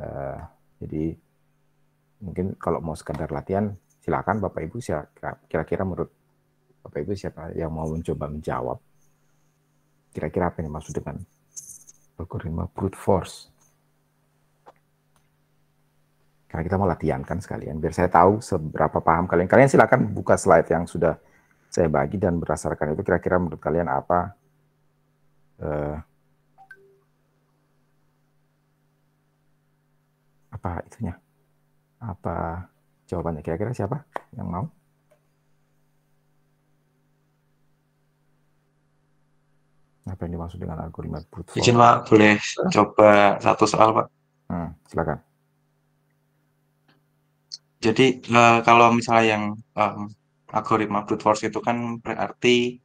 Uh, jadi mungkin kalau mau sekedar latihan silakan Bapak Ibu kira-kira menurut Bapak Ibu siapa yang mau mencoba menjawab kira-kira apa yang dimaksud dengan algoritma brute force karena kita mau latihan kan sekalian biar saya tahu seberapa paham kalian kalian silakan buka slide yang sudah saya bagi dan berdasarkan itu kira-kira menurut kalian apa uh, apa itunya? Apa jawabannya kira-kira siapa yang mau? Apa yang dimaksud dengan algoritma brute force? Izin Pak, boleh coba satu soal Pak? Hmm, silakan. Jadi uh, kalau misalnya yang um, algoritma brute force itu kan berarti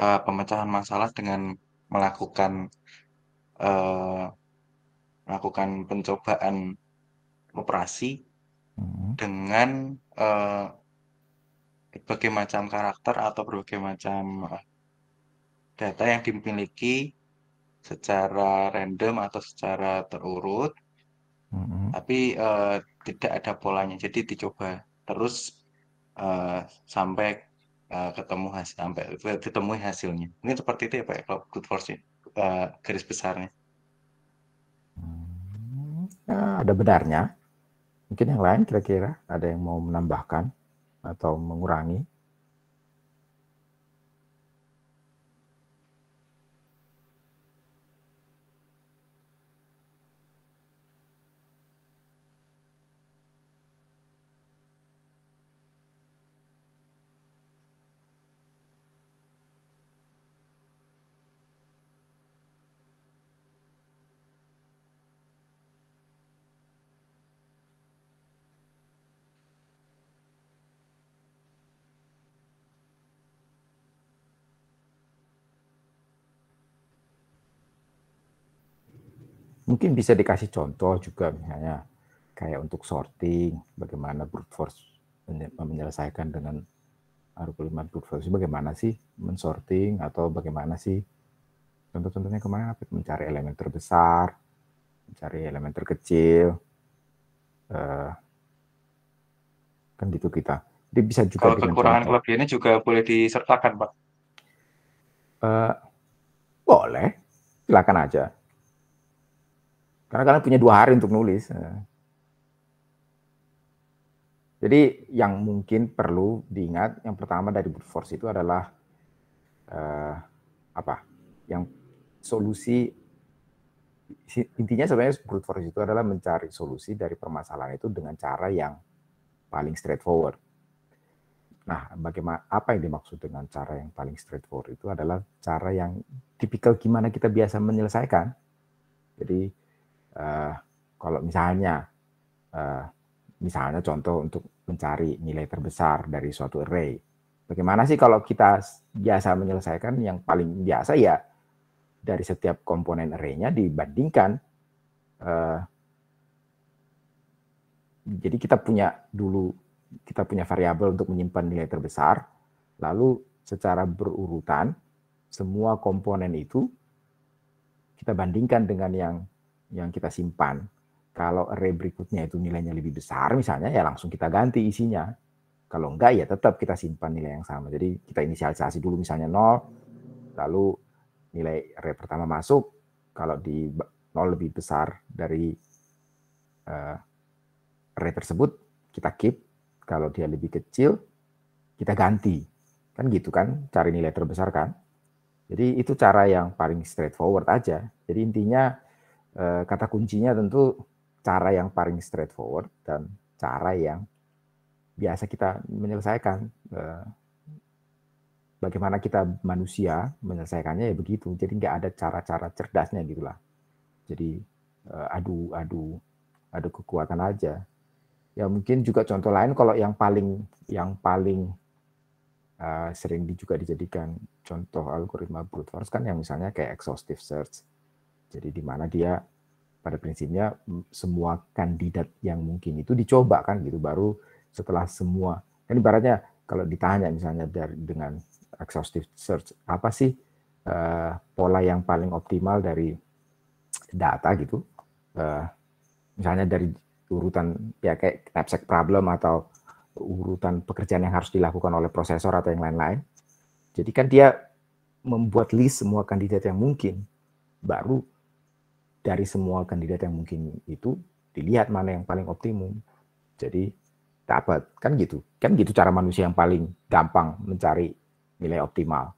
uh, pemecahan masalah dengan melakukan uh, melakukan pencobaan operasi hmm. dengan uh, berbagai macam karakter atau berbagai macam eh, data yang dimiliki secara random atau secara terurut, hmm. tapi uh, tidak ada polanya. Jadi dicoba terus uh, sampai uh, ketemu hasil sampai ditemui hasilnya. Mungkin seperti itu ya Pak ya, kalau good force uh, garis besarnya. Hmm. Ya, ada benarnya. Mungkin yang lain kira-kira ada yang mau menambahkan atau mengurangi? Mungkin bisa dikasih contoh juga misalnya kayak untuk sorting, bagaimana brute force menyelesaikan dengan argumen brute force, bagaimana sih mensorting atau bagaimana sih contoh-contohnya kemarin apa? Mencari elemen terbesar, mencari elemen terkecil, uh, kan gitu kita. Jadi bisa juga kalau kekurangan kelebihannya juga boleh disertakan, Pak. Uh, boleh, silakan aja. Karena kalian punya dua hari untuk nulis. Eh. Jadi yang mungkin perlu diingat, yang pertama dari brute force itu adalah uh, apa? Yang solusi intinya sebenarnya brute force itu adalah mencari solusi dari permasalahan itu dengan cara yang paling straightforward. Nah, bagaimana apa yang dimaksud dengan cara yang paling straightforward itu adalah cara yang tipikal gimana kita biasa menyelesaikan. Jadi uh, kalau misalnya uh, misalnya contoh untuk mencari nilai terbesar dari suatu array. Bagaimana sih kalau kita biasa menyelesaikan yang paling biasa ya dari setiap komponen arraynya dibandingkan uh, jadi kita punya dulu kita punya variabel untuk menyimpan nilai terbesar, lalu secara berurutan semua komponen itu kita bandingkan dengan yang yang kita simpan. Kalau array berikutnya itu nilainya lebih besar misalnya ya langsung kita ganti isinya. Kalau enggak ya tetap kita simpan nilai yang sama. Jadi kita inisialisasi dulu misalnya 0 lalu nilai array pertama masuk kalau di 0 lebih besar dari uh, eh, array tersebut kita keep kalau dia lebih kecil kita ganti kan gitu kan cari nilai terbesar kan jadi itu cara yang paling straightforward aja jadi intinya Eh, kata kuncinya tentu cara yang paling straightforward dan cara yang biasa kita menyelesaikan. Eh, bagaimana kita manusia menyelesaikannya ya begitu. Jadi nggak ada cara-cara cerdasnya gitulah. Jadi eh, adu adu adu kekuatan aja. Ya mungkin juga contoh lain kalau yang paling yang paling uh, sering juga dijadikan contoh algoritma brute force kan yang misalnya kayak exhaustive search jadi di mana dia pada prinsipnya semua kandidat yang mungkin itu dicoba kan gitu baru setelah semua kan ibaratnya kalau ditanya misalnya dari dengan exhaustive search apa sih uh, pola yang paling optimal dari data gitu uh, misalnya dari urutan ya kayak knapsack problem atau urutan pekerjaan yang harus dilakukan oleh prosesor atau yang lain-lain jadi kan dia membuat list semua kandidat yang mungkin baru dari semua kandidat yang mungkin itu dilihat mana yang paling optimum. Jadi dapat kan gitu. Kan gitu cara manusia yang paling gampang mencari nilai optimal.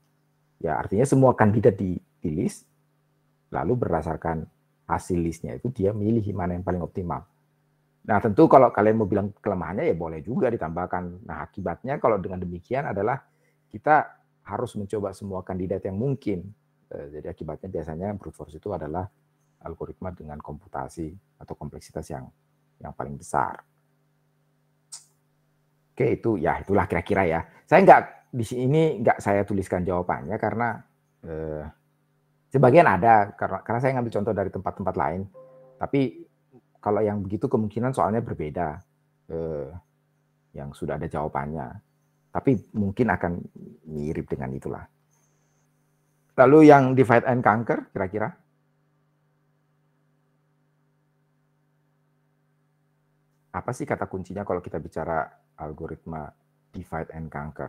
Ya artinya semua kandidat di, di list lalu berdasarkan hasil listnya itu dia milih mana yang paling optimal. Nah tentu kalau kalian mau bilang kelemahannya ya boleh juga ditambahkan. Nah akibatnya kalau dengan demikian adalah kita harus mencoba semua kandidat yang mungkin. Eh, jadi akibatnya biasanya brute force itu adalah algoritma dengan komputasi atau kompleksitas yang yang paling besar. Oke, itu ya itulah kira-kira ya. Saya nggak di sini nggak saya tuliskan jawabannya karena eh, sebagian ada karena karena saya ngambil contoh dari tempat-tempat lain. Tapi kalau yang begitu kemungkinan soalnya berbeda eh, yang sudah ada jawabannya. Tapi mungkin akan mirip dengan itulah. Lalu yang divide and conquer kira-kira? apa sih kata kuncinya kalau kita bicara algoritma divide and conquer?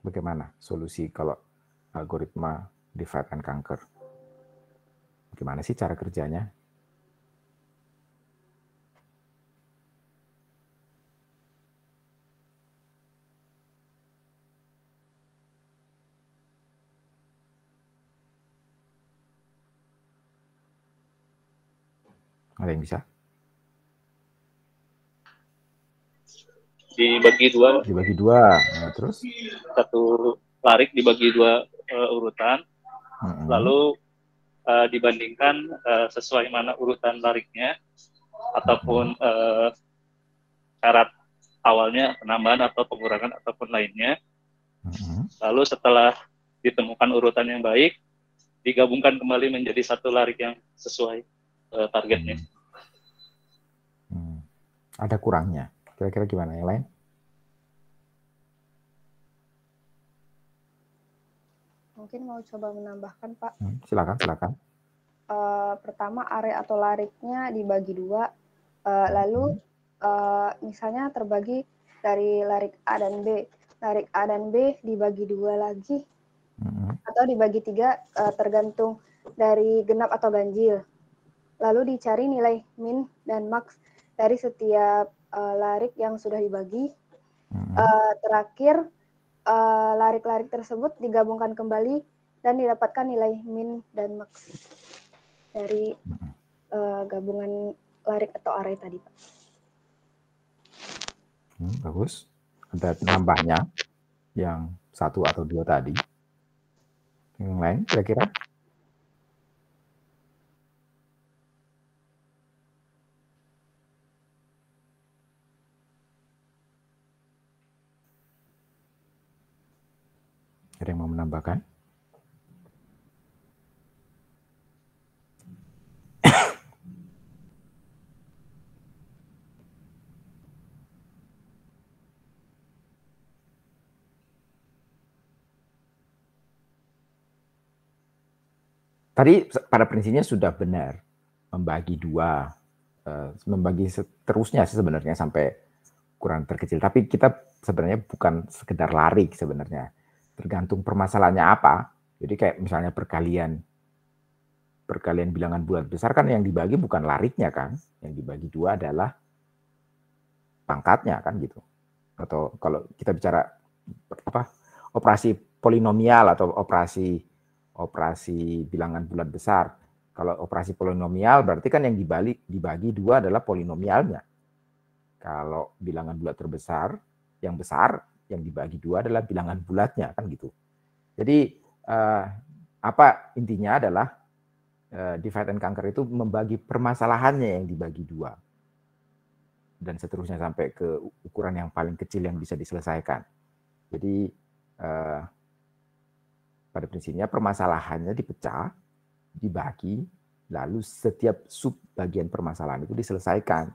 Bagaimana solusi kalau algoritma divide and conquer? Bagaimana sih cara kerjanya? Ada yang bisa? Dibagi dua. Dibagi dua. Nah, terus? Satu larik dibagi dua uh, urutan. Mm-hmm. Lalu uh, dibandingkan uh, sesuai mana urutan lariknya ataupun mm-hmm. uh, syarat awalnya penambahan atau pengurangan ataupun lainnya. Mm-hmm. Lalu setelah ditemukan urutan yang baik, digabungkan kembali menjadi satu larik yang sesuai uh, targetnya. Hmm. hmm. Ada kurangnya. Kira-kira gimana yang lain? Mungkin mau coba menambahkan Pak. Hmm. Silakan, silakan. Uh, pertama area atau lariknya dibagi dua, uh, lalu uh, misalnya terbagi dari larik A dan B. Larik A dan B dibagi dua lagi, hmm. atau dibagi tiga uh, tergantung dari genap atau ganjil lalu dicari nilai min dan max dari setiap uh, larik yang sudah dibagi. Uh, terakhir, larik eh, larik-larik tersebut digabungkan kembali dan didapatkan nilai min dan max dari uh, gabungan larik atau array tadi, Pak. Hmm, bagus. Ada nambahnya yang satu atau dua tadi. Yang lain kira-kira? Ada yang mau menambahkan? Tadi pada prinsipnya sudah benar membagi dua, eh, membagi seterusnya sebenarnya sampai kurang terkecil. Tapi kita sebenarnya bukan sekedar lari sebenarnya tergantung permasalahannya apa. Jadi kayak misalnya perkalian perkalian bilangan bulat besar kan yang dibagi bukan lariknya kan, yang dibagi dua adalah pangkatnya kan gitu. Atau kalau kita bicara apa operasi polinomial atau operasi operasi bilangan bulat besar. Kalau operasi polinomial berarti kan yang dibalik dibagi dua adalah polinomialnya. Kalau bilangan bulat terbesar yang besar yang dibagi dua adalah bilangan bulatnya kan gitu. Jadi uh, apa intinya adalah uh, divide and conquer itu membagi permasalahannya yang dibagi dua dan seterusnya sampai ke ukuran yang paling kecil yang bisa diselesaikan. Jadi uh, pada prinsipnya permasalahannya dipecah, dibagi, lalu setiap sub bagian permasalahan itu diselesaikan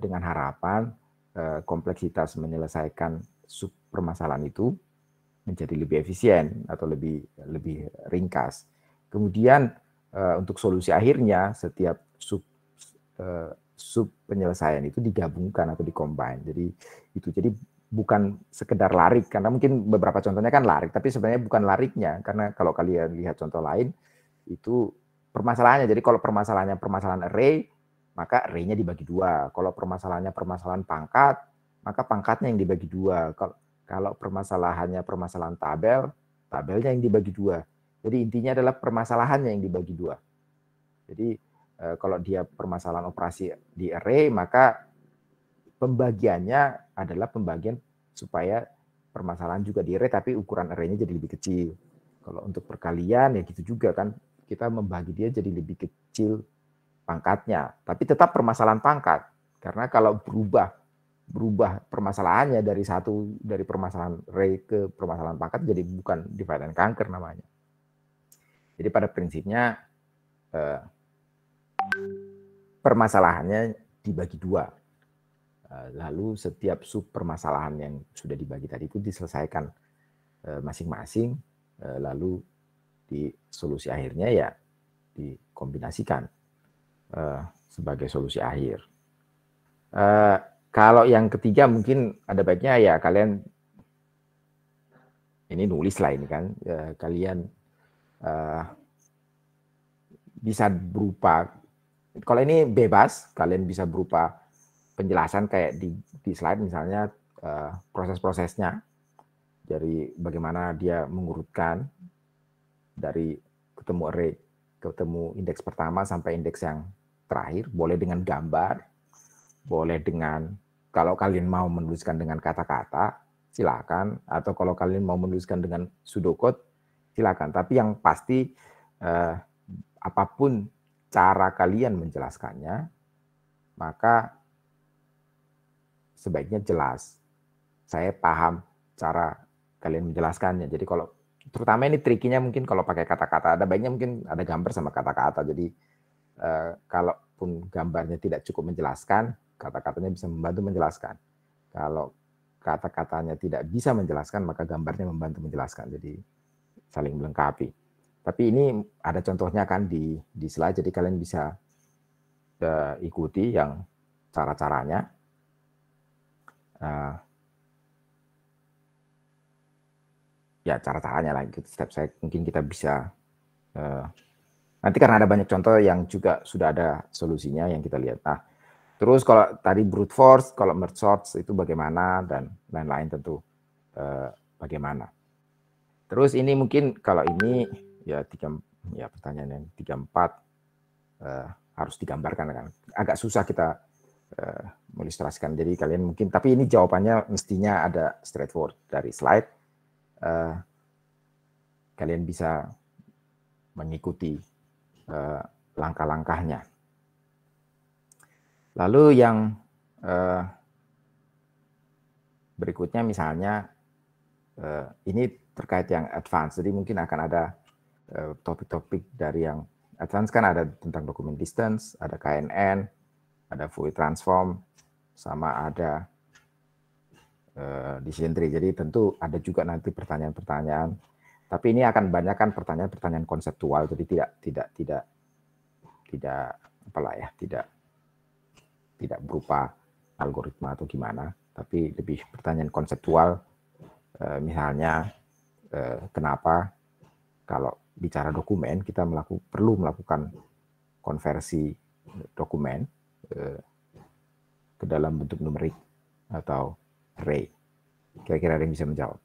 dengan harapan kompleksitas menyelesaikan sub permasalahan itu menjadi lebih efisien atau lebih lebih ringkas. Kemudian eh, untuk solusi akhirnya setiap sub eh, sub penyelesaian itu digabungkan atau dikombin. Jadi itu jadi bukan sekedar lari karena mungkin beberapa contohnya kan lari tapi sebenarnya bukan lariknya karena kalau kalian lihat contoh lain itu permasalahannya. Jadi kalau permasalahannya permasalahan array maka array-nya dibagi dua. Kalau permasalahannya permasalahan pangkat maka pangkatnya yang dibagi dua. Kalau kalau permasalahannya permasalahan tabel, tabelnya yang dibagi dua. Jadi intinya adalah permasalahannya yang dibagi dua. Jadi eh, kalau dia permasalahan operasi di array, maka pembagiannya adalah pembagian supaya permasalahan juga di array, tapi ukuran array-nya jadi lebih kecil. Kalau untuk perkalian ya gitu juga kan, kita membagi dia jadi lebih kecil pangkatnya, tapi tetap permasalahan pangkat. Karena kalau berubah berubah permasalahannya dari satu dari permasalahan Ray ke permasalahan paket jadi bukan divide and conquer namanya. Jadi pada prinsipnya eh, permasalahannya dibagi dua. Eh, lalu setiap sub permasalahan yang sudah dibagi tadi itu diselesaikan eh, masing-masing eh, lalu di solusi akhirnya ya dikombinasikan sebagai solusi akhir. Kalau yang ketiga mungkin ada baiknya ya kalian ini nulis lah ini kan ya, kalian uh, bisa berupa kalau ini bebas kalian bisa berupa penjelasan kayak di, di slide misalnya uh, proses-prosesnya dari bagaimana dia mengurutkan dari ketemu array ketemu indeks pertama sampai indeks yang terakhir boleh dengan gambar boleh dengan kalau kalian mau menuliskan dengan kata-kata, silakan. Atau kalau kalian mau menuliskan dengan sudokot, silakan. Tapi yang pasti, eh, apapun cara kalian menjelaskannya, maka sebaiknya jelas. Saya paham cara kalian menjelaskannya. Jadi kalau terutama ini trikinya mungkin kalau pakai kata-kata ada baiknya mungkin ada gambar sama kata-kata jadi eh, kalaupun gambarnya tidak cukup menjelaskan kata-katanya bisa membantu menjelaskan. Kalau kata-katanya tidak bisa menjelaskan, maka gambarnya membantu menjelaskan. Jadi saling melengkapi. Tapi ini ada contohnya kan di di slide, jadi kalian bisa uh, ikuti yang cara-caranya. Uh, ya cara-caranya lah, gitu. step saya mungkin kita bisa uh, nanti karena ada banyak contoh yang juga sudah ada solusinya yang kita lihat. Nah, Terus kalau tadi brute force, kalau merge sorts itu bagaimana dan lain-lain tentu eh, bagaimana. Terus ini mungkin kalau ini ya tiga ya pertanyaan yang tiga empat eh, harus digambarkan kan agak susah kita eh, mengilustrasikan. Jadi kalian mungkin tapi ini jawabannya mestinya ada straightforward dari slide. Eh, kalian bisa mengikuti eh, langkah-langkahnya. Lalu yang eh, berikutnya misalnya eh, ini terkait yang advance, jadi mungkin akan ada topik eh, topik-topik dari yang advance kan ada tentang dokumen distance, ada KNN, ada Fourier transform, sama ada eh, decision Jadi tentu ada juga nanti pertanyaan-pertanyaan. Tapi ini akan banyak kan pertanyaan-pertanyaan konseptual, jadi tidak tidak tidak tidak apalah ya, tidak tidak berupa algoritma atau gimana, tapi lebih pertanyaan konseptual. Eh, misalnya, eh, kenapa kalau bicara dokumen kita melaku, perlu melakukan konversi dokumen eh, ke dalam bentuk numerik atau array. Kira-kira ada yang bisa menjawab?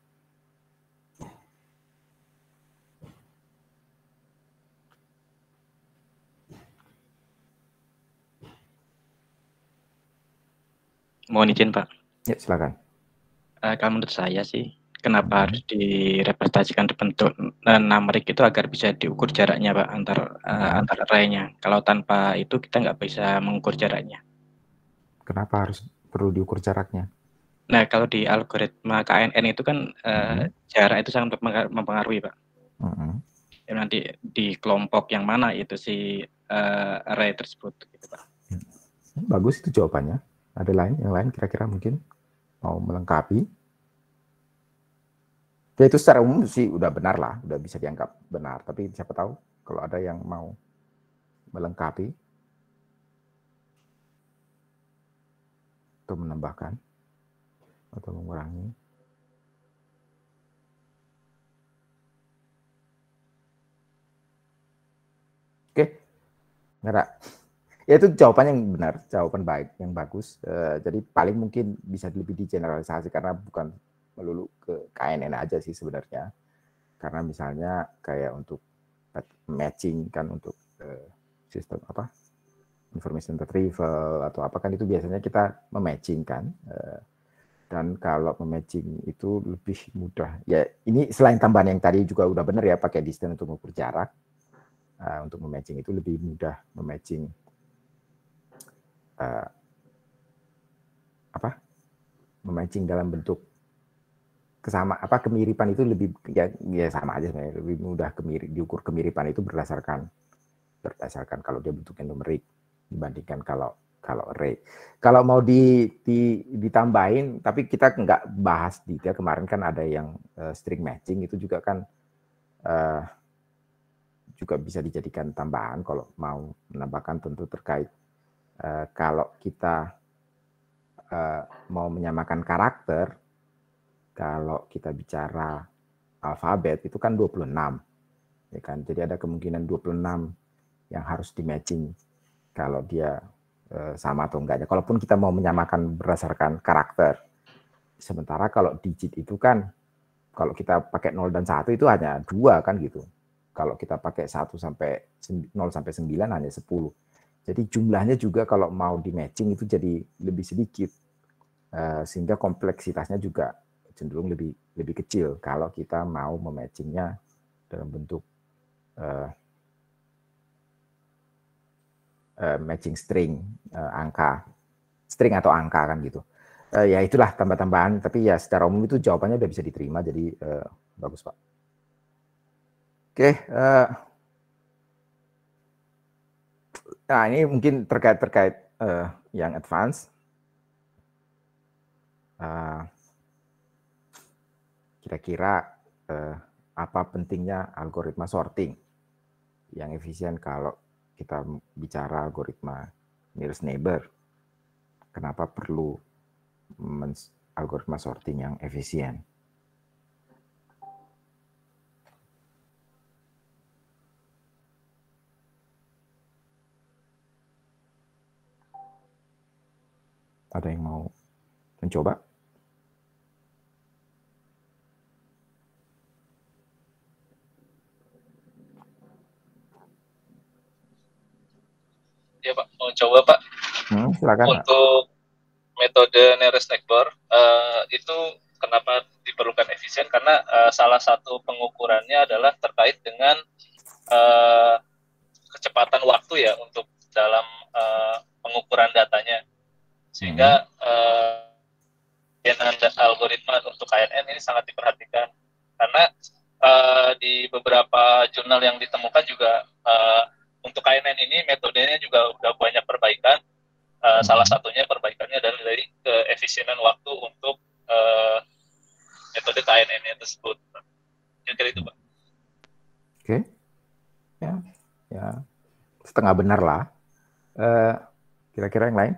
Mohon izin Pak. Ya silakan. Uh, kalau menurut saya sih, kenapa hmm. harus direpresentasikan bentuk eh, numerik itu agar bisa diukur jaraknya pak antar uh, antar rainya. Kalau tanpa itu kita nggak bisa mengukur jaraknya. Kenapa harus perlu diukur jaraknya? Nah kalau di algoritma KNN itu kan uh, hmm. jarak itu sangat mempengaruhi pak. Hmm. Ya, nanti di kelompok yang mana itu si uh, array tersebut gitu pak. Hmm. Bagus itu jawabannya. Ada lain yang lain kira-kira mungkin mau melengkapi? Ya itu secara umum sih udah benar lah, udah bisa dianggap benar. Tapi siapa tahu kalau ada yang mau melengkapi atau menambahkan atau mengurangi. Oke, nggak ada ya itu jawaban yang benar, jawaban baik, yang bagus. Uh, jadi paling mungkin bisa lebih digeneralisasi karena bukan melulu ke KNN aja sih sebenarnya. Karena misalnya kayak untuk matching kan untuk uh, sistem apa information retrieval atau apa kan itu biasanya kita mematching kan. Uh, dan kalau mematching itu lebih mudah. Ya ini selain tambahan yang tadi juga udah benar ya pakai distance untuk mengukur jarak. Uh, untuk mematching itu lebih mudah mematching uh, apa memancing dalam bentuk kesama apa kemiripan itu lebih ya, ya sama aja sebenarnya lebih mudah kemiri, diukur kemiripan itu berdasarkan berdasarkan kalau dia bentuknya numerik dibandingkan kalau kalau ray Kalau mau di, di ditambahin tapi kita nggak bahas detail kemarin kan ada yang uh, string matching itu juga kan uh, juga bisa dijadikan tambahan kalau mau menambahkan tentu terkait uh, kalau kita uh, mau menyamakan karakter, kalau kita bicara alfabet itu kan 26. Ya kan? Jadi ada kemungkinan 26 yang harus di matching kalau dia uh, sama atau enggaknya. Kalaupun kita mau menyamakan berdasarkan karakter. Sementara kalau digit itu kan kalau kita pakai 0 dan 1 itu hanya dua kan gitu. Kalau kita pakai 1 sampai 0 sampai 9 hanya 10 jadi jumlahnya juga kalau mau di matching itu jadi lebih sedikit eh, sehingga kompleksitasnya juga cenderung lebih lebih kecil kalau kita mau mematchingnya dalam bentuk eh, eh, matching string angka string atau angka kan gitu ya itulah tambah-tambahan tapi ya secara umum itu jawabannya udah bisa diterima jadi bagus pak oke okay, Nah, ini mungkin terkait-terkait uh, yang advance. Uh, kira-kira uh, apa pentingnya algoritma sorting yang efisien kalau kita bicara algoritma nearest neighbor. Kenapa perlu algoritma sorting yang efisien? Ada yang mau mencoba? Ya Pak, mau coba Pak. Hmm, silakan. Untuk metode nearest neighbor uh, itu kenapa diperlukan efisien? Karena uh, salah satu pengukurannya adalah terkait dengan uh, kecepatan waktu ya untuk dalam uh, pengukuran datanya sehingga mm -hmm. uh, algoritma untuk KNN ini sangat diperhatikan karena uh, di beberapa jurnal yang ditemukan juga uh, untuk KNN ini metodenya juga udah banyak perbaikan uh, -hmm. salah satunya perbaikannya dari dari keefisienan waktu untuk uh, metode KNN tersebut kira-kira itu pak oke okay. ya ya setengah benar lah uh, kira -kira yang lain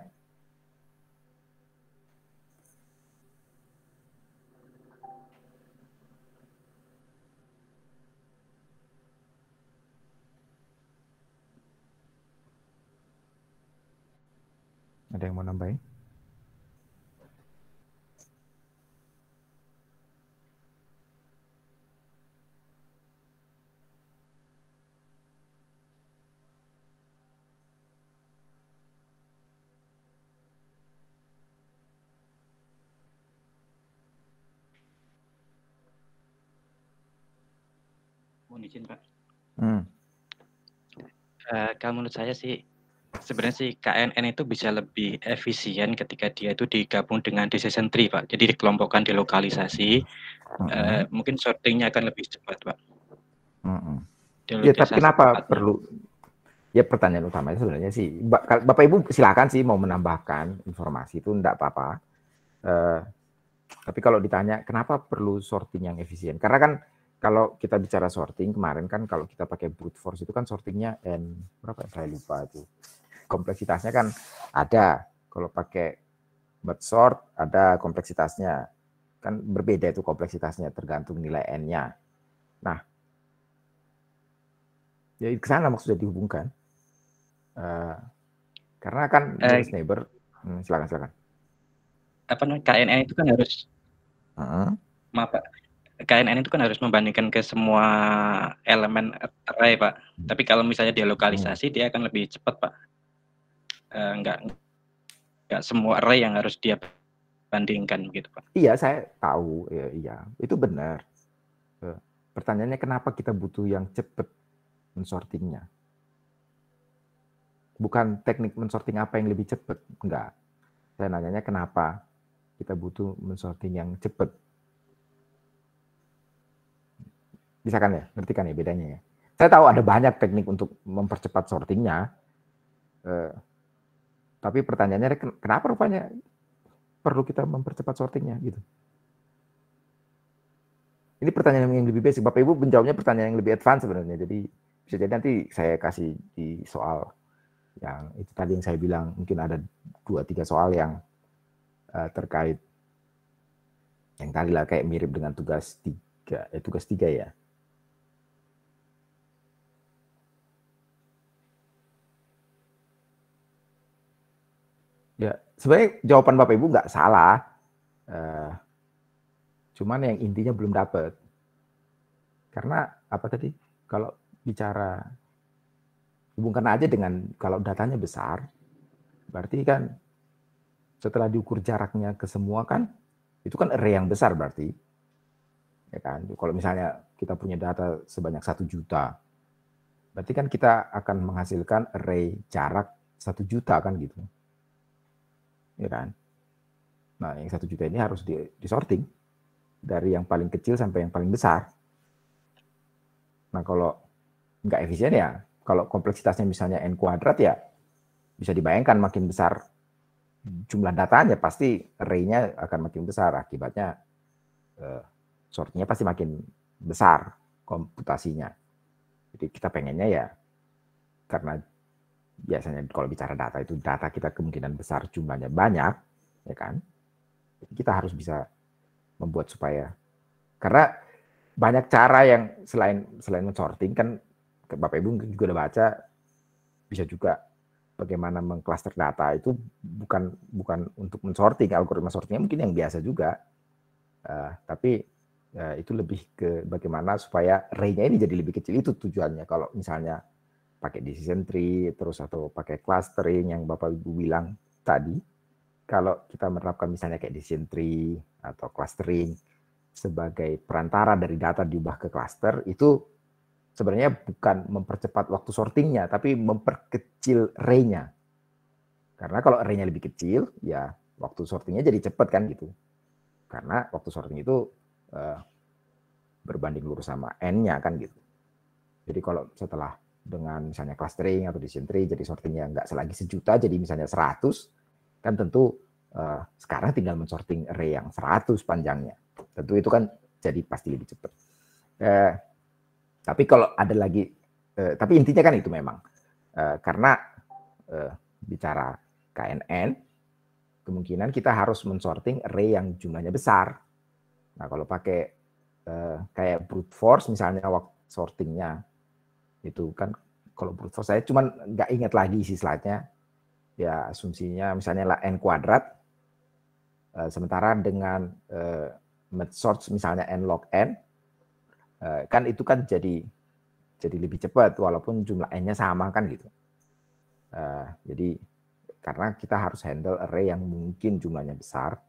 Ada yang mau nambahin? Mohon izin Pak. Hmm. Uh, kalau menurut saya sih Sebenarnya sih KNN itu bisa lebih efisien ketika dia itu digabung dengan decision tree, Pak. Jadi dikelompokkan di lokalisasi, mm -hmm. uh, eh, mungkin sortingnya akan lebih cepat, Pak. Mm -hmm. Ya, tapi kenapa perlu? Ya pertanyaan utamanya sebenarnya sih, Bapak Ibu silakan sih mau menambahkan informasi itu enggak apa-apa. Eh, tapi kalau ditanya kenapa perlu sorting yang efisien? Karena kan kalau kita bicara sorting kemarin kan kalau kita pakai brute force itu kan sortingnya n berapa ya? saya lupa itu kompleksitasnya kan ada. Kalau pakai bird sort ada kompleksitasnya. Kan berbeda itu kompleksitasnya tergantung nilai n-nya. Nah, ya ke sana maksudnya dihubungkan. Uh, karena kan eh, neighbor, hmm, silakan silakan. Apa KNN itu kan harus uh-huh. maaf pak, KNN itu kan harus membandingkan ke semua elemen eh, array pak. Hmm. Tapi kalau misalnya dia lokalisasi hmm. dia akan lebih cepat pak. Eh, nggak nggak semua array yang harus dia bandingkan begitu pak iya saya tahu ya, iya itu benar eh, pertanyaannya kenapa kita butuh yang cepat mensortingnya bukan teknik mensorting apa yang lebih cepat enggak saya nanyanya kenapa kita butuh mensorting yang cepat bisa kan ya ngerti kan ya bedanya ya saya tahu ada banyak teknik untuk mempercepat sortingnya eh, tapi pertanyaannya kenapa rupanya perlu kita mempercepat sortingnya gitu. Ini pertanyaan yang lebih basic. Bapak Ibu menjawabnya pertanyaan yang lebih advance sebenarnya. Jadi bisa jadi nanti saya kasih di soal yang itu tadi yang saya bilang mungkin ada dua tiga soal yang uh, terkait yang tadi lah kayak mirip dengan tugas tiga eh, tugas tiga ya sebenarnya jawaban Bapak Ibu nggak salah. Uh, cuman yang intinya belum dapet. Karena apa tadi? Kalau bicara hubungkan aja dengan kalau datanya besar, berarti kan setelah diukur jaraknya ke semua kan itu kan array yang besar berarti ya kan kalau misalnya kita punya data sebanyak satu juta berarti kan kita akan menghasilkan array jarak satu juta kan gitu ya kan? Nah, yang satu juta ini harus di, disorting dari yang paling kecil sampai yang paling besar. Nah, kalau nggak efisien ya, kalau kompleksitasnya misalnya n kuadrat ya bisa dibayangkan makin besar jumlah datanya pasti array-nya akan makin besar akibatnya eh, sortnya pasti makin besar komputasinya. Jadi kita pengennya ya karena biasanya kalau bicara data itu data kita kemungkinan besar jumlahnya banyak, ya kan? Kita harus bisa membuat supaya karena banyak cara yang selain selain mensorting kan Bapak Ibu juga udah baca bisa juga bagaimana mengklaster data itu bukan bukan untuk mensorting algoritma sortingnya mungkin yang biasa juga uh, tapi uh, itu lebih ke bagaimana supaya range-nya ini jadi lebih kecil itu tujuannya kalau misalnya pakai decision tree terus atau pakai clustering yang Bapak Ibu bilang tadi kalau kita menerapkan misalnya kayak decision tree atau clustering sebagai perantara dari data diubah ke cluster itu sebenarnya bukan mempercepat waktu sortingnya tapi memperkecil range nya Karena kalau range nya lebih kecil ya waktu sortingnya jadi cepat kan gitu. Karena waktu sorting itu uh, berbanding lurus sama n-nya kan gitu. Jadi kalau setelah dengan misalnya clustering atau disentri jadi sortingnya nggak selagi sejuta jadi misalnya seratus kan tentu uh, sekarang tinggal mensorting array yang seratus panjangnya tentu itu kan jadi pasti lebih cepat uh, tapi kalau ada lagi uh, tapi intinya kan itu memang uh, karena uh, bicara KNN kemungkinan kita harus mensorting array yang jumlahnya besar nah kalau pakai uh, kayak brute force misalnya waktu sortingnya itu kan kalau brute force saya cuman nggak ingat lagi isi slide-nya. Ya asumsinya misalnya lah n kuadrat. Eh, sementara dengan uh, misalnya n log n eh, kan itu kan jadi jadi lebih cepat walaupun jumlah n-nya sama kan gitu. jadi karena kita harus handle array yang mungkin jumlahnya besar,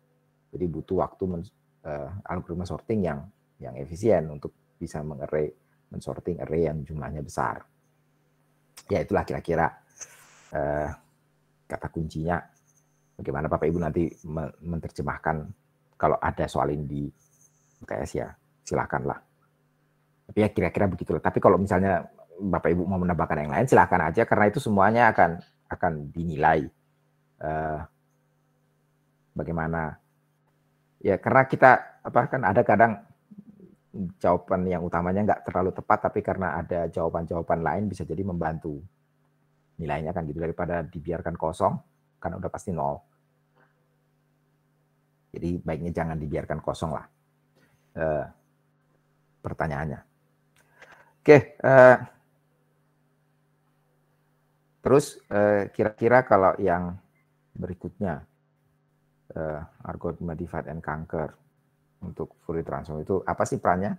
jadi butuh waktu men, uh, algoritma sorting yang yang efisien untuk bisa mengarray mensorting array yang jumlahnya besar. Ya itulah kira-kira eh, kata kuncinya bagaimana Bapak Ibu nanti menerjemahkan kalau ada soal ini di UTS ya silakanlah. Tapi ya kira-kira begitulah. Tapi kalau misalnya Bapak Ibu mau menambahkan yang lain silakan aja karena itu semuanya akan akan dinilai eh, bagaimana ya karena kita apa kan ada kadang jawaban yang utamanya nggak terlalu tepat, tapi karena ada jawaban-jawaban lain bisa jadi membantu. Nilainya kan gitu daripada dibiarkan kosong, karena udah pasti nol. Jadi baiknya jangan dibiarkan kosong lah eh, pertanyaannya. Oke, eh, terus kira eh, kira-kira kalau yang berikutnya, eh, argot modified and conquer, untuk fully transform itu apa sih perannya?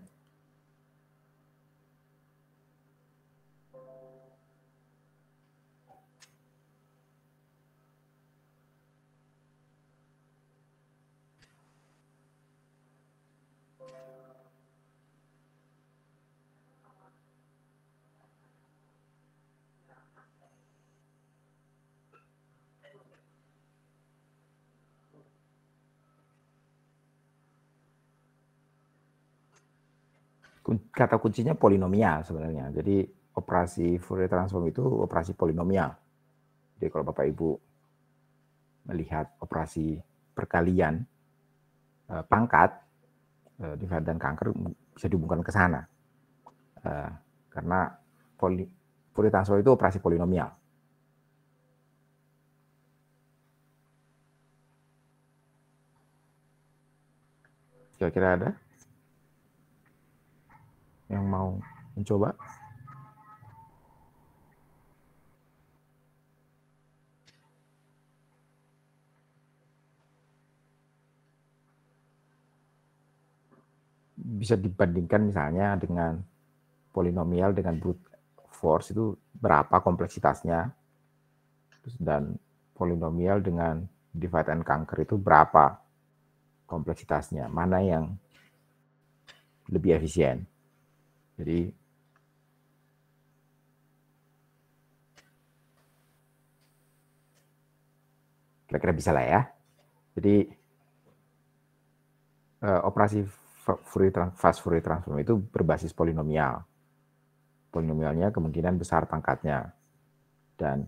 kata kuncinya polinomial sebenarnya. Jadi operasi Fourier transform itu operasi polinomial. Jadi kalau Bapak Ibu melihat operasi perkalian eh, pangkat eh, di dan kanker bisa dihubungkan ke sana. Eh, karena poli, Fourier transform itu operasi polinomial. Kira-kira ada? yang mau mencoba? Bisa dibandingkan misalnya dengan polinomial dengan brute force itu berapa kompleksitasnya dan polinomial dengan divide and conquer itu berapa kompleksitasnya mana yang lebih efisien jadi kira-kira bisa lah ya. Jadi eh, operasi Fourier fast Fourier transform itu berbasis polinomial. Polinomialnya kemungkinan besar pangkatnya. Dan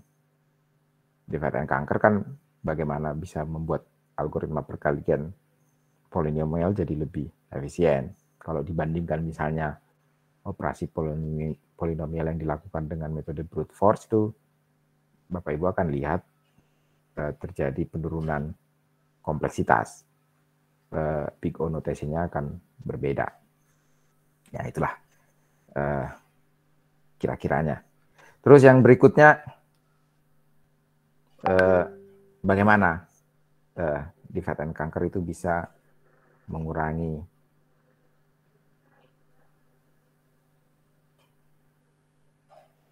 dividen kanker kan bagaimana bisa membuat algoritma perkalian polinomial jadi lebih efisien. Kalau dibandingkan misalnya operasi polinomial yang dilakukan dengan metode brute force itu Bapak Ibu akan lihat eh, terjadi penurunan kompleksitas. Eh, big O notasinya akan berbeda. Ya itulah eh, kira-kiranya. Terus yang berikutnya bagaimana defect and kanker itu bisa mengurangi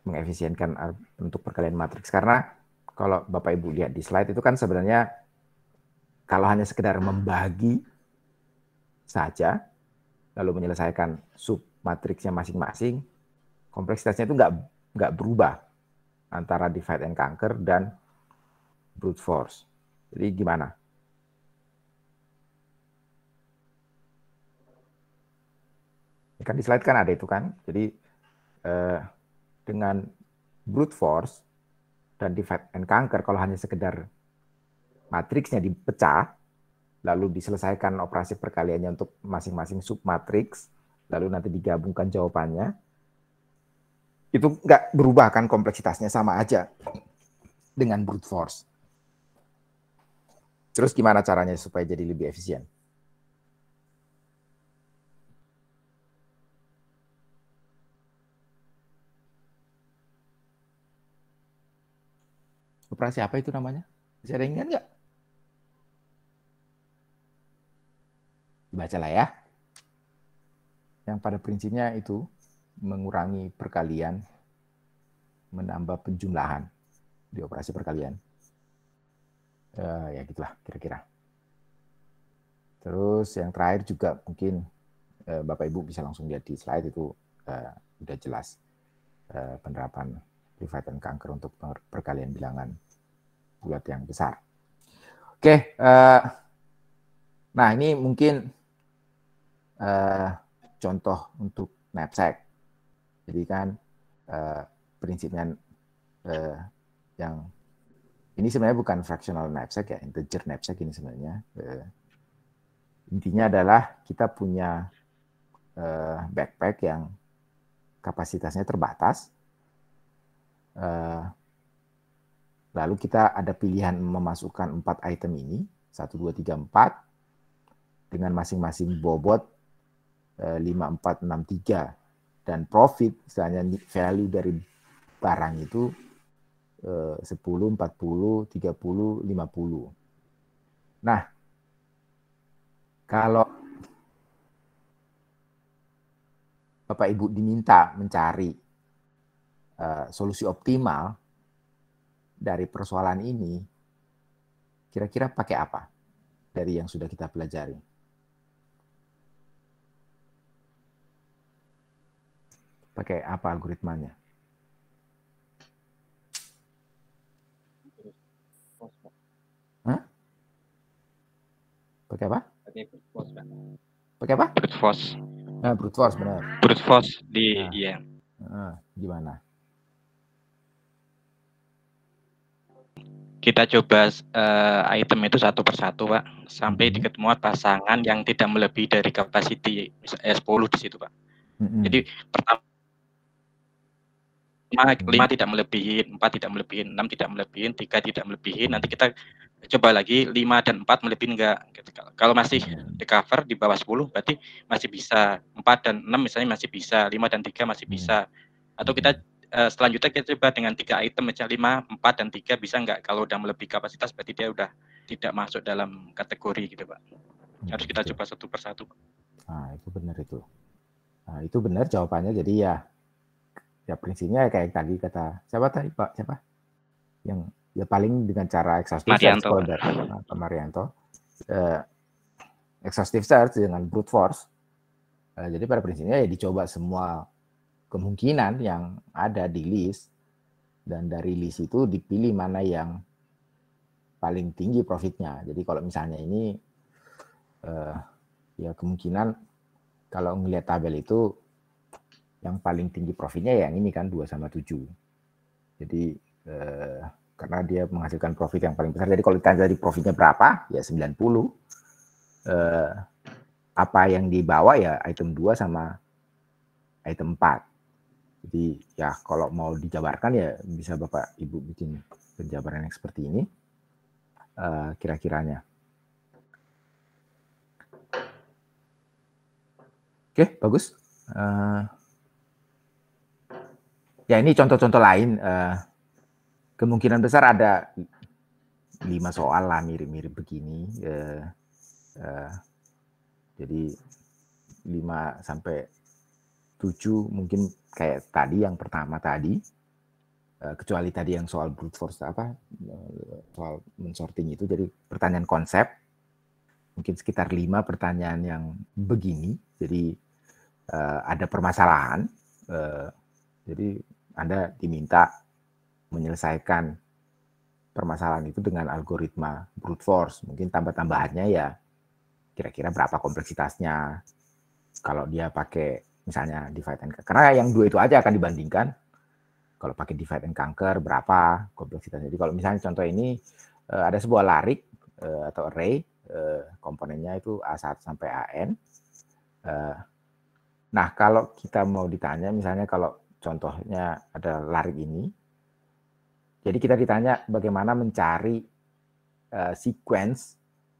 mengefisienkan untuk ah, perkalian matriks karena kalau Bapak Ibu lihat di slide itu kan sebenarnya kalau hanya sekedar membagi saja lalu menyelesaikan sub matriksnya masing-masing kompleksitasnya itu nggak nggak berubah antara divide and conquer dan brute force. Jadi gimana? Kan di slide kan ada itu kan. Jadi eh, dengan brute force dan divide and conquer kalau hanya sekedar matriksnya dipecah lalu diselesaikan operasi perkaliannya untuk masing-masing submatriks lalu nanti digabungkan jawabannya itu nggak berubah kan kompleksitasnya sama aja dengan brute force. Terus gimana caranya supaya jadi lebih efisien? Operasi apa itu namanya? Bisa ada ingat nggak? Bacalah ya. Yang pada prinsipnya itu mengurangi perkalian, menambah penjumlahan di operasi perkalian. Uh, ya gitulah kira-kira. Terus yang terakhir juga mungkin uh, Bapak Ibu bisa langsung lihat di slide itu uh, udah jelas uh, penerapan dan kanker untuk perkalian bilangan bulat yang besar. Oke, uh, nah ini mungkin uh, contoh untuk knapsack. Jadi kan uh, prinsipnya uh, yang ini sebenarnya bukan fractional knapsack ya, integer knapsack ini sebenarnya. Uh, intinya adalah kita punya uh, backpack yang kapasitasnya terbatas, Eh, lalu kita ada pilihan memasukkan empat item ini satu dua tiga empat dengan masing-masing bobot eh, lima empat enam tiga dan profit misalnya value dari barang itu eh, sepuluh empat puluh tiga puluh lima puluh nah kalau Bapak Ibu diminta mencari Eh, solusi optimal dari persoalan ini, kira-kira pakai apa dari yang sudah kita pelajari? Pakai apa algoritmanya? Pakai apa? Pakai brute force. Pakai apa? Brute force. Nah, brute force benar. Brute force di nah. iya. Nah, gimana? kita coba uh, item itu satu persatu pak sampai mm -hmm. diketemuan pasangan yang tidak melebihi dari kapasiti misalnya 10 di situ pak mm -hmm. jadi pertama lima tidak melebihi empat tidak melebihi enam tidak melebihi tiga tidak melebihi nanti kita coba lagi lima dan empat melebihi enggak gitu. kalau masih hmm. di cover di bawah 10 berarti masih bisa empat dan enam misalnya masih bisa lima dan tiga masih hmm. bisa atau kita Eh, selanjutnya kita coba dengan tiga item aja lima empat dan tiga bisa nggak kalau udah melebihi kapasitas berarti dia udah tidak masuk dalam kategori gitu pak hmm, harus kita coba satu persatu pak. Nah, itu benar itu nah, itu benar jawabannya jadi ya ya prinsipnya kayak tadi kata siapa tadi pak siapa yang ya paling dengan cara exhaustive Marianto. search kalau Pak nah, Marianto uh, exhaustive search dengan brute force uh, jadi pada prinsipnya ya dicoba semua kemungkinan yang ada di list dan dari list itu dipilih mana yang paling tinggi profitnya. Jadi kalau misalnya ini uh, ya kemungkinan kalau ngelihat tabel itu yang paling tinggi profitnya ya yang ini kan 2 sama 7. Jadi eh, karena dia menghasilkan profit yang paling besar. Jadi kalau ditanya dari profitnya berapa? Ya 90. Eh, apa yang dibawa ya item 2 sama item 4. Jadi ya kalau mau dijabarkan ya bisa Bapak Ibu bikin penjabaran yang seperti ini uh, kira-kiranya. Oke, okay, bagus. Uh, ya ini contoh-contoh lain. Uh, kemungkinan besar ada lima soal lah mirip-mirip begini. Uh, uh, jadi lima sampai tujuh mungkin kayak tadi yang pertama tadi eh, kecuali tadi yang soal brute force apa eh, soal mensorting itu jadi pertanyaan konsep mungkin sekitar lima pertanyaan yang begini jadi eh, ada permasalahan jadi anda diminta menyelesaikan permasalahan itu dengan algoritma brute force mungkin tambah tambahannya ya kira-kira berapa kompleksitasnya kalau dia pakai misalnya divide and conquer. Karena yang dua itu aja akan dibandingkan. Kalau pakai divide and conquer berapa kompleksitasnya. Jadi kalau misalnya contoh ini eh, ada sebuah larik eh, atau array eh, komponennya itu A1 sampai AN. Nah, kalau kita mau ditanya misalnya kalau contohnya ada larik ini. Jadi kita ditanya bagaimana mencari sequence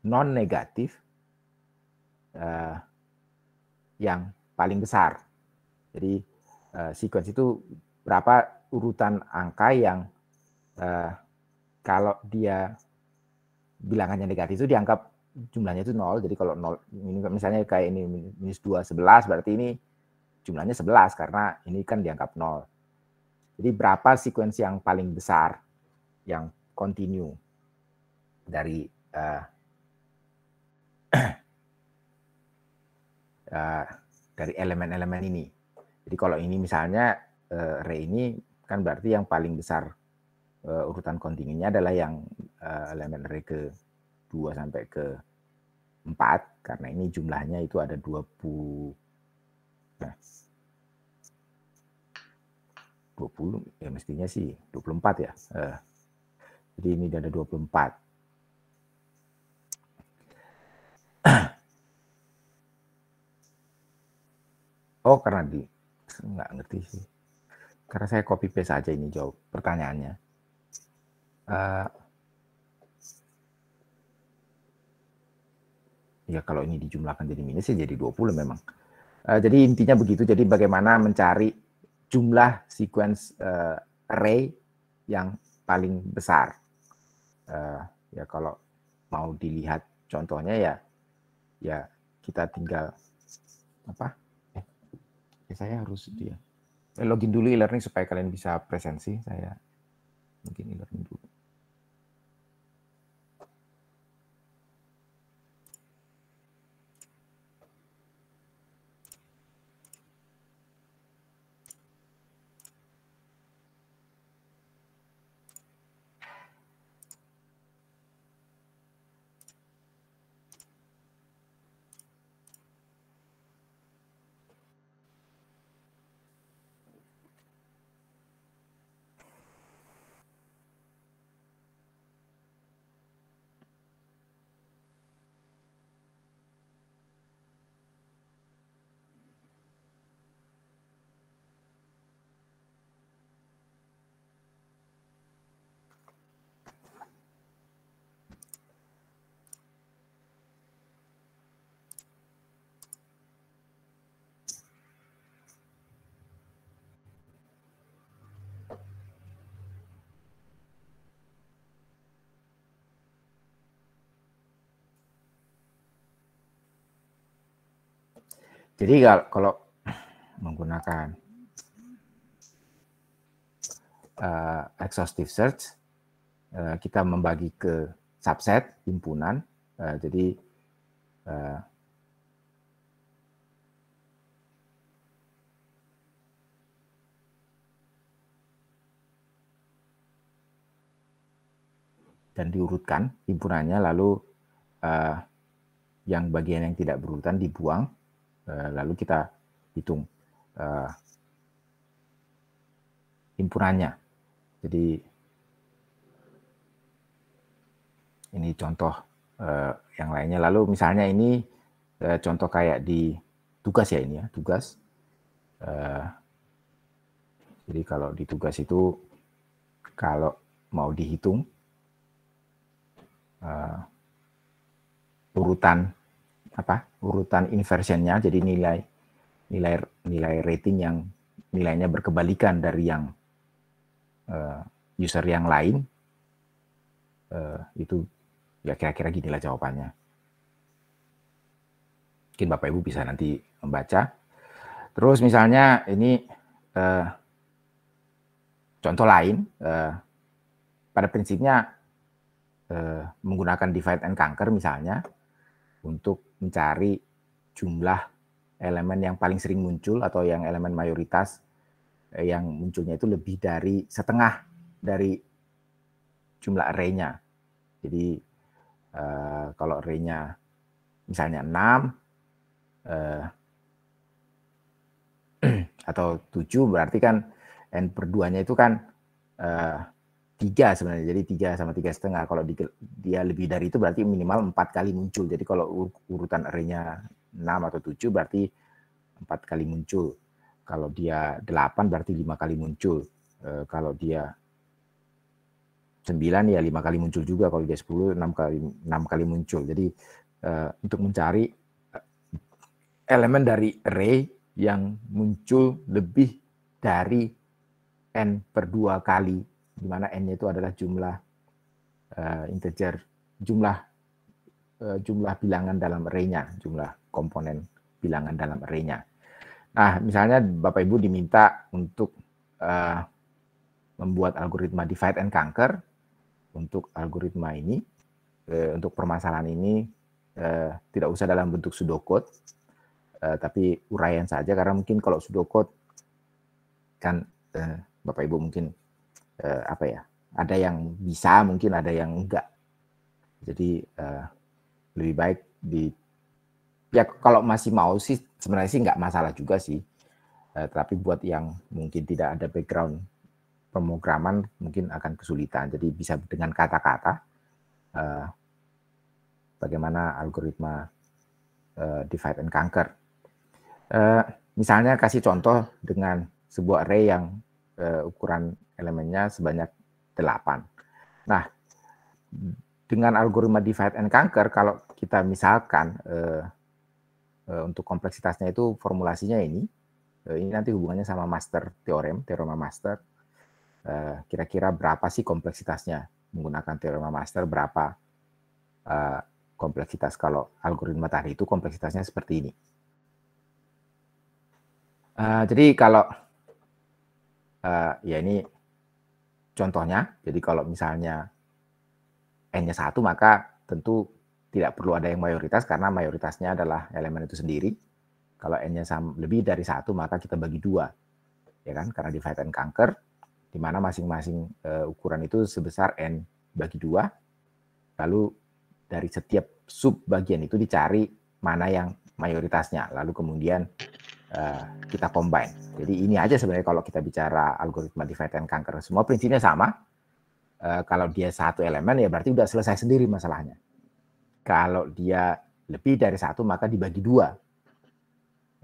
non negatif yang paling besar. Jadi uh, sequence itu berapa urutan angka yang uh, kalau dia bilangannya negatif itu dianggap jumlahnya itu nol. Jadi kalau nol misalnya kayak ini minus 2 11 berarti ini jumlahnya 11 karena ini kan dianggap nol. Jadi berapa sequence yang paling besar yang continue dari uh, uh, dari elemen-elemen ini. Jadi kalau ini misalnya eh, re ini kan berarti yang paling besar eh, urutan kontingennya adalah yang eh, elemen re ke 2 sampai ke 4 karena ini jumlahnya itu ada 20 nah, 20 ya mestinya sih 24 ya. jadi ini ada 24. Oh karena di nggak ngerti sih. Karena saya copy paste aja ini jawab pertanyaannya. Uh, ya kalau ini dijumlahkan jadi minus ya jadi 20 memang. Uh, jadi intinya begitu. Jadi bagaimana mencari jumlah sequence uh, array yang paling besar. Uh, ya kalau mau dilihat contohnya ya ya kita tinggal apa ya saya harus dia. Eh, login dulu e-learning supaya kalian bisa presensi. Saya mungkin e-learning dulu. Jadi kalau menggunakan uh, exhaustive search, uh, kita membagi ke subset himpunan. Uh, jadi uh, dan diurutkan himpunannya, lalu uh, yang bagian yang tidak berurutan dibuang Eh, lalu kita hitung eh, himpunannya. Jadi ini contoh eh, yang lainnya. Lalu misalnya ini contoh kayak di tugas ya ini ya tugas. jadi kalau di tugas itu kalau mau dihitung urutan apa urutan inversionnya jadi nilai nilai nilai rating yang nilainya berkebalikan dari yang uh, user yang lain uh, itu ya kira-kira ginilah jawabannya mungkin bapak ibu bisa nanti membaca terus misalnya ini uh, contoh lain uh, pada prinsipnya uh, menggunakan divide and conquer misalnya untuk mencari jumlah elemen yang paling sering muncul atau yang elemen mayoritas eh, yang munculnya itu lebih dari setengah dari jumlah renya. Jadi eh, kalau kalau renya misalnya 6 eh, atau 7 berarti kan n per 2-nya itu kan tiga sebenarnya jadi tiga sama tiga setengah kalau di, dia lebih dari itu berarti minimal empat kali muncul jadi kalau urutan renya enam atau tujuh berarti empat kali muncul kalau dia delapan berarti lima kali muncul e, kalau dia sembilan ya lima kali muncul juga kalau dia sepuluh enam kali enam kali muncul jadi e, untuk mencari eh, elemen dari array yang muncul lebih dari n per dua kali di mana n-nya itu adalah jumlah uh, integer, jumlah uh, jumlah bilangan dalam array jumlah komponen bilangan dalam array Nah, misalnya Bapak Ibu diminta untuk uh, membuat algoritma divide and conquer untuk algoritma ini, uh, untuk permasalahan ini uh, tidak usah dalam bentuk pseudocode, uh, tapi uraian saja karena mungkin kalau pseudocode kan uh, Bapak Ibu mungkin uh, apa ya ada yang bisa mungkin ada yang enggak jadi uh, lebih baik di ya kalau masih mau sih sebenarnya sih nggak masalah juga sih uh, tapi buat yang mungkin tidak ada background pemrograman mungkin akan kesulitan jadi bisa dengan kata-kata uh, bagaimana algoritma uh, divide and conquer uh, misalnya kasih contoh dengan sebuah array yang uh, ukuran elemennya sebanyak 8. Nah, dengan algoritma divide and conquer, kalau kita misalkan uh, uh, untuk kompleksitasnya itu formulasinya ini, uh, ini nanti hubungannya sama master teorem, teorema master, kira-kira berapa sih kompleksitasnya menggunakan teorema master, berapa kompleksitas kalau algoritma tadi itu kompleksitasnya seperti ini. Uh, jadi kalau uh, ya ini contohnya. Jadi kalau misalnya n-nya satu maka tentu tidak perlu ada yang mayoritas karena mayoritasnya adalah elemen itu sendiri. Kalau n-nya lebih dari satu maka kita bagi dua, ya kan? Karena divide and conquer, di mana masing-masing uh, ukuran itu sebesar n bagi dua. Lalu dari setiap sub bagian itu dicari mana yang mayoritasnya. Lalu kemudian Eh, kita combine. Jadi ini aja sebenarnya kalau kita bicara algoritma divide and conquer, semua prinsipnya sama. Uh, kalau dia satu elemen ya berarti udah selesai sendiri masalahnya. Kalau dia lebih dari satu maka dibagi dua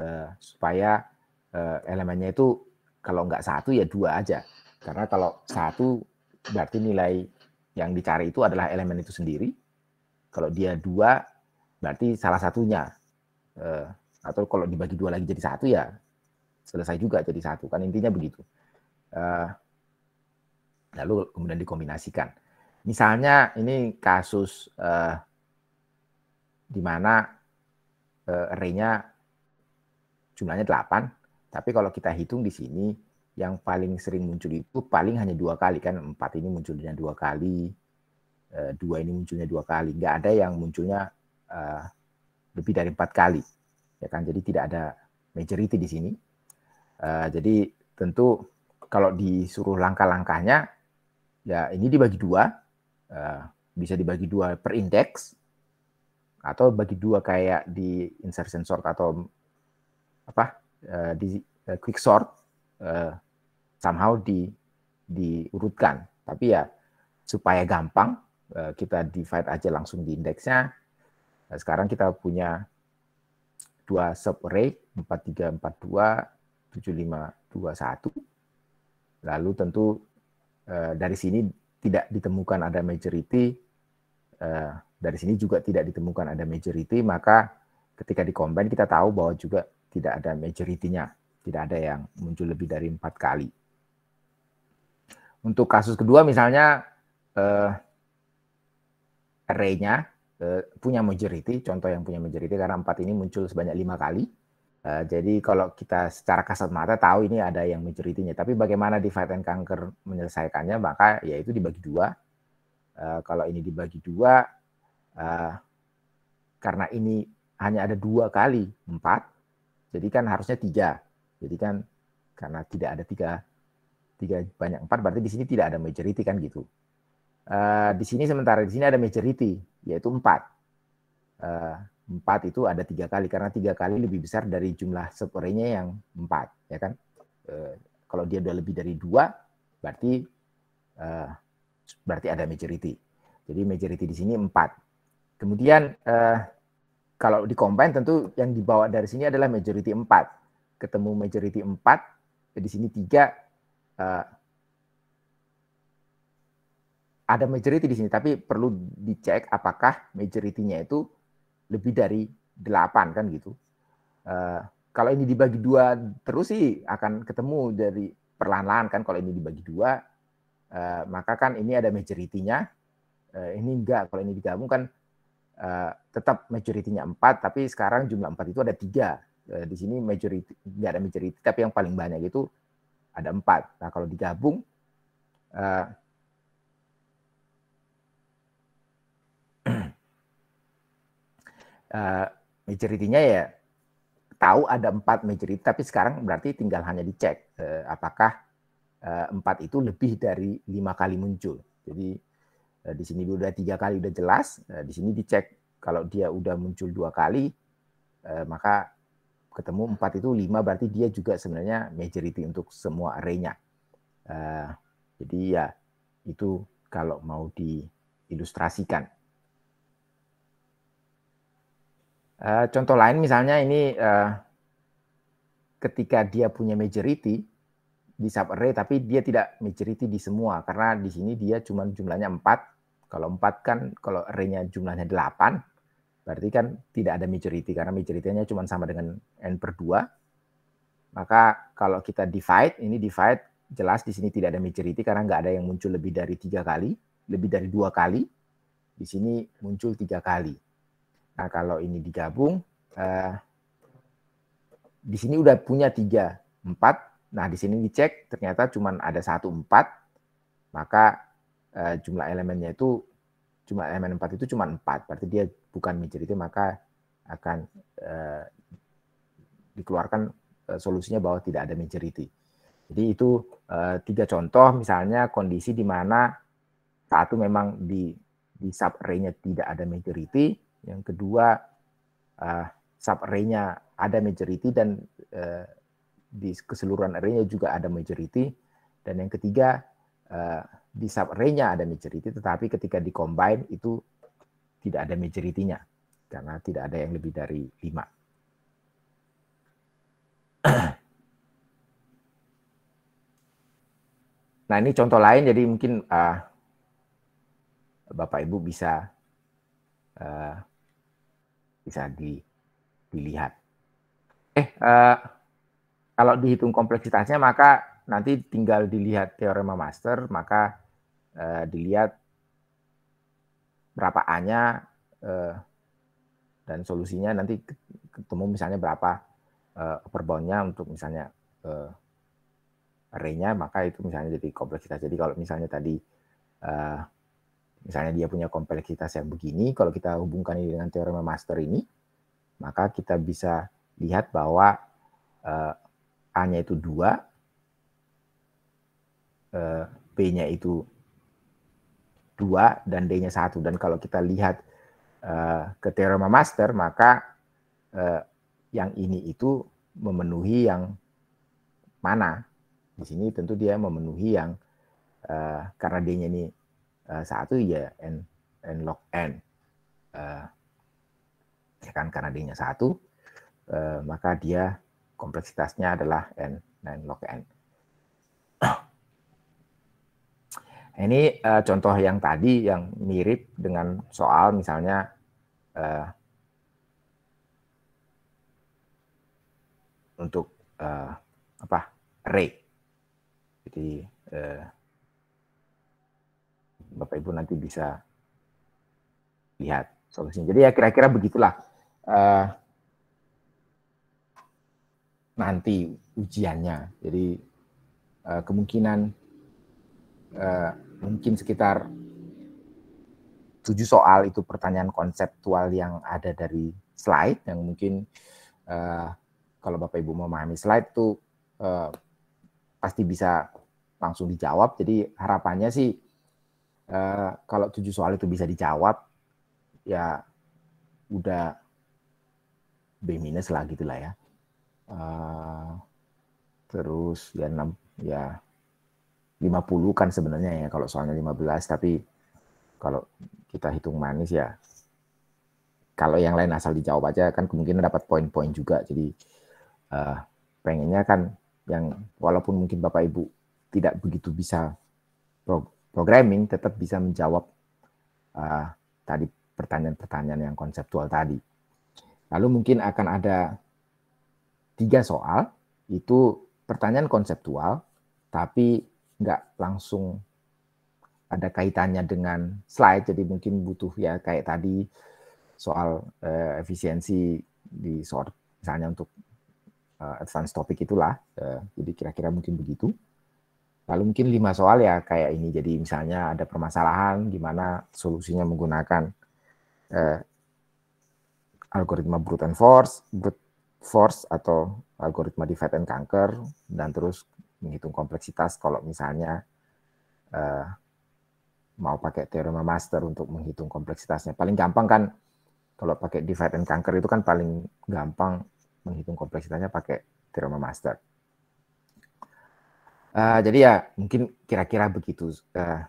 uh, supaya uh, elemennya itu kalau nggak satu ya dua aja. Karena kalau satu berarti nilai yang dicari itu adalah elemen itu sendiri. Kalau dia dua berarti salah satunya uh, atau kalau dibagi dua lagi jadi satu ya selesai juga jadi satu kan intinya begitu eh, lalu kemudian dikombinasikan misalnya ini kasus uh, di mana uh, jumlahnya 8 tapi kalau kita hitung di sini yang paling sering muncul itu paling hanya dua kali kan empat ini munculnya dua kali dua ini munculnya dua kali nggak ada yang munculnya lebih dari empat kali ya kan? Jadi tidak ada majority di sini. Uh, jadi tentu kalau disuruh langkah-langkahnya, ya ini dibagi dua, uh, bisa dibagi dua per indeks, atau bagi dua kayak di insertion sort atau apa uh, di uh, quick sort uh, somehow di diurutkan. Tapi ya supaya gampang uh, kita divide aja langsung di indeksnya. Nah, sekarang kita punya dua sub array 4342 7521. Lalu tentu eh, dari sini tidak ditemukan ada majority eh, dari sini juga tidak ditemukan ada majority maka ketika dikombin kita tahu bahwa juga tidak ada majority-nya, tidak ada yang muncul lebih dari empat kali. Untuk kasus kedua misalnya eh, array-nya Eh, punya majority, contoh yang punya majority karena empat ini muncul sebanyak lima kali. Uh, jadi kalau kita secara kasat mata tahu ini ada yang majoritinya, tapi bagaimana di fight and conquer menyelesaikannya, maka yaitu dibagi dua. Uh, kalau ini dibagi dua, uh, karena ini hanya ada dua kali empat, jadi kan harusnya tiga. Jadi kan karena tidak ada tiga, tiga banyak empat, berarti di sini tidak ada majority kan gitu. Uh, di sini sementara di sini ada majority, yaitu empat eh, empat itu ada tiga kali karena tiga kali lebih besar dari jumlah sepurenya yang empat ya kan eh, kalau dia udah lebih dari dua berarti eh, berarti ada majority jadi majority di sini empat kemudian kalau di combine tentu yang dibawa dari sini adalah majority empat ketemu majority empat di sini tiga ada majority di sini, tapi perlu dicek apakah majority-nya itu lebih dari 8 kan gitu. Uh, kalau ini dibagi dua terus sih akan ketemu dari perlahan-lahan kan kalau ini dibagi dua uh, maka kan ini ada majority-nya. Uh, ini enggak kalau ini digabung kan uh, tetap majority-nya 4 tapi sekarang jumlah empat itu ada tiga. Uh, di sini majority enggak ada majority tapi yang paling banyak itu ada empat. Nah, kalau digabung uh, uh, eh, majoritinya ya tahu ada empat majority, tapi sekarang berarti tinggal hanya dicek uh, apakah eh, empat itu lebih dari lima kali muncul. Jadi uh, di sini udah tiga kali udah jelas, uh, di sini dicek kalau dia udah muncul dua kali, uh, maka ketemu empat itu lima berarti dia juga sebenarnya majority untuk semua arenya. Uh, jadi ya itu kalau mau diilustrasikan. Eh, contoh lain misalnya ini uh, ketika dia punya majority di subarray tapi dia tidak majority di semua karena di sini dia cuma jumlahnya 4. Kalau 4 kan kalau arraynya jumlahnya 8 berarti kan tidak ada majority karena majority-nya cuma sama dengan n per 2. Maka kalau kita divide, ini divide jelas di sini tidak ada majority karena nggak ada yang muncul lebih dari tiga kali, lebih dari dua kali. Di sini muncul tiga kali. Nah, kalau ini digabung, eh, di sini udah punya tiga, empat. Nah, di sini dicek ternyata cuma ada satu empat, maka eh, jumlah elemennya itu jumlah elemen empat itu cuma empat. Berarti dia bukan majority, maka akan eh, dikeluarkan eh, solusinya bahwa tidak ada majority. Jadi itu eh, tiga contoh, misalnya kondisi di mana satu memang di di sub array-nya tidak ada majority, yang kedua uh, ah, sub array-nya ada majority dan uh, di keseluruhan array juga ada majority dan yang ketiga uh, di sub array-nya ada majority tetapi ketika di itu tidak ada majority-nya karena tidak ada yang lebih dari lima Nah ini contoh lain jadi mungkin uh, Bapak Ibu bisa uh, bisa di, dilihat. Eh, uh, kalau dihitung kompleksitasnya maka nanti tinggal dilihat teorema master, maka uh, dilihat berapa A-nya uh, dan solusinya nanti ketemu misalnya berapa uh, upper bound-nya untuk misalnya uh, array-nya, maka itu misalnya jadi kompleksitas. Jadi kalau misalnya tadi uh, Misalnya dia punya kompleksitas yang begini, kalau kita hubungkan ini dengan teorema master ini, maka kita bisa lihat bahwa uh, A-nya itu 2, uh, eh, B-nya itu 2, dan D-nya 1. Dan kalau kita lihat uh, ke teorema master, maka uh, yang ini itu memenuhi yang mana. Di sini tentu dia memenuhi yang uh, karena D-nya ini Eh, satu ya n n log n uh, eh, ya kan karena d-nya satu uh, maka dia kompleksitasnya adalah n nah, n log n ini uh, contoh yang tadi yang mirip dengan soal misalnya uh, untuk uh, apa ray, jadi uh, Bapak Ibu nanti bisa lihat solusinya. Jadi ya kira-kira begitulah uh, nanti ujiannya. Jadi uh, kemungkinan uh, mungkin sekitar tujuh soal itu pertanyaan konseptual yang ada dari slide yang mungkin uh, kalau Bapak Ibu memahami slide itu uh, pasti bisa langsung dijawab. Jadi harapannya sih Eh, kalau tujuh soal itu bisa dijawab, ya udah B minus lah gitulah ya. Uh, terus ya 6 ya 50 kan sebenarnya ya kalau soalnya 15 tapi kalau kita hitung manis ya kalau yang lain asal dijawab aja kan kemungkinan dapat poin-poin juga jadi uh, pengennya kan yang walaupun mungkin bapak ibu tidak begitu bisa programming tetap bisa menjawab uh, tadi pertanyaan-pertanyaan yang konseptual tadi. Lalu mungkin akan ada tiga soal itu pertanyaan konseptual tapi nggak langsung ada kaitannya dengan slide jadi mungkin butuh ya kayak tadi soal uh, efisiensi di soal misalnya untuk uh, advanced topic itulah uh, jadi kira-kira mungkin begitu Lalu mungkin lima soal ya kayak ini. Jadi misalnya ada permasalahan, gimana solusinya menggunakan eh, algoritma brute and force, brute force atau algoritma divide and conquer, dan terus menghitung kompleksitas kalau misalnya eh, mau pakai teorema master untuk menghitung kompleksitasnya. Paling gampang kan kalau pakai divide and conquer itu kan paling gampang menghitung kompleksitasnya pakai teorema master. Uh, jadi ya mungkin kira-kira begitu. Uh,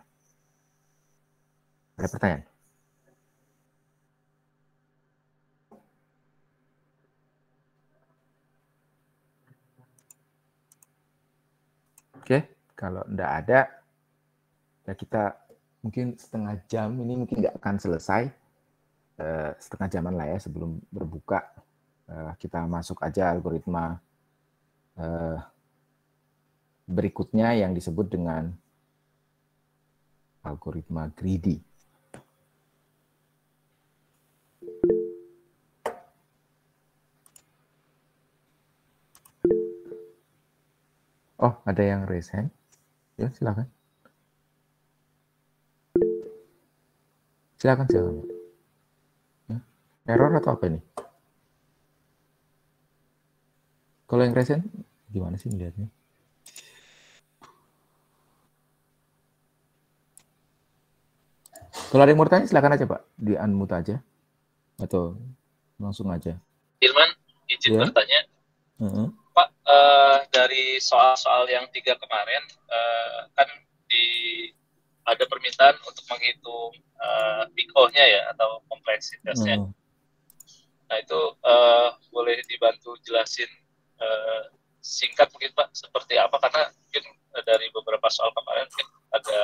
ada pertanyaan? Oke, kalau tidak ada, ya kita mungkin setengah jam ini mungkin nggak akan selesai. Eh, setengah jaman lah ya sebelum berbuka. kita masuk aja algoritma uh, berikutnya yang disebut dengan algoritma greedy. Oh, ada yang raise hand? Ya, silakan. Silakan silakan. Ya. Error atau apa ini? Kalau yang raise hand, gimana sih melihatnya? Kalau ada yang mau tanya silakan aja Pak, di unmute aja atau langsung aja. Ilman, izin yeah. bertanya. Uh -huh. Pak, uh, dari soal-soal yang tiga kemarin uh, kan di ada permintaan untuk menghitung uh, eh, nya ya atau kompleksitasnya. Uh Nah itu uh, boleh dibantu jelasin uh, singkat mungkin Pak seperti apa karena mungkin dari beberapa soal kemarin mungkin ada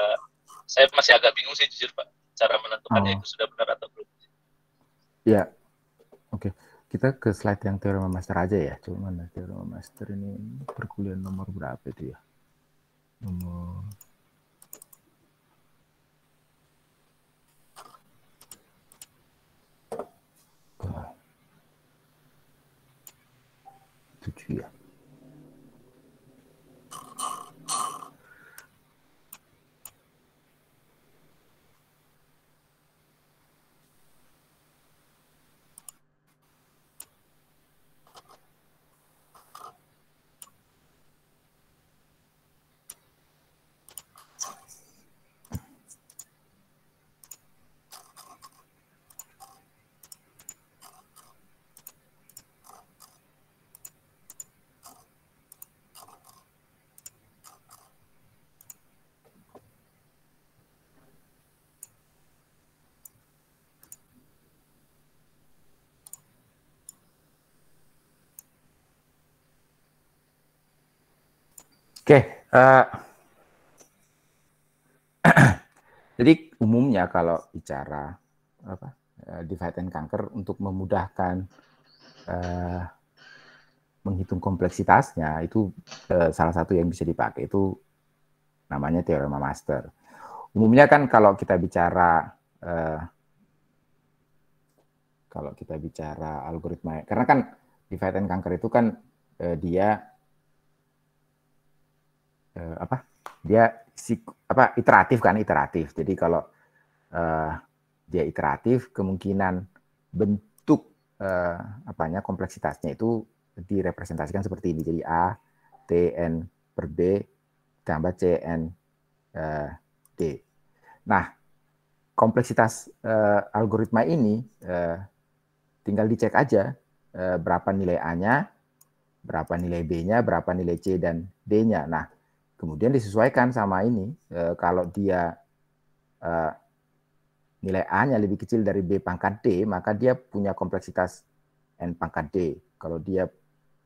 saya masih agak bingung sih jujur Pak cara menentukannya oh. itu sudah benar atau belum. Ya, oke. Okay. Kita ke slide yang teorema master aja ya. Cuman nah, teorema master ini perkuliahan nomor berapa itu ya? Nomor ah. tujuh ya. Oke, uh, jadi umumnya kalau bicara apa uh, divide and conquer untuk memudahkan uh, menghitung kompleksitasnya itu uh, salah satu yang bisa dipakai itu namanya teorema master. Umumnya kan kalau kita bicara uh, kalau kita bicara algoritma karena kan divide and conquer itu kan uh, dia uh, apa dia si apa iteratif kan iteratif jadi kalau uh, dia iteratif kemungkinan bentuk uh, apanya kompleksitasnya itu direpresentasikan seperti ini jadi a t n per b tambah c n uh, d nah kompleksitas uh, algoritma ini uh, tinggal dicek aja uh, berapa nilai a-nya berapa nilai B-nya, berapa nilai C dan D-nya. Nah, Kemudian disesuaikan sama ini, e, kalau dia e, nilai A-nya lebih kecil dari B pangkat D, maka dia punya kompleksitas N pangkat D. Kalau dia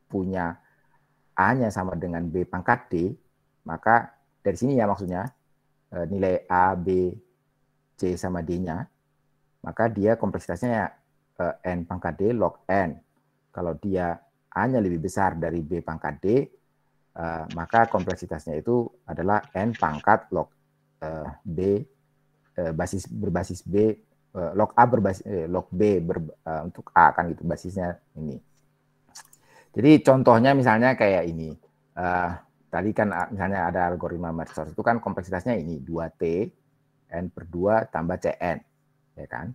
punya A-nya sama dengan B pangkat D, maka dari sini ya maksudnya eh, nilai A, B, C sama D-nya, maka dia kompleksitasnya N pangkat D log N. Kalau dia A-nya lebih besar dari B pangkat D, uh, maka kompleksitasnya itu adalah n pangkat log uh, b uh, basis berbasis b uh, log a berbasis uh, log b ber, uh, untuk a kan gitu basisnya ini. Jadi contohnya misalnya kayak ini. Uh, tadi kan misalnya ada algoritma merge itu kan kompleksitasnya ini 2t n per 2 tambah cn ya kan.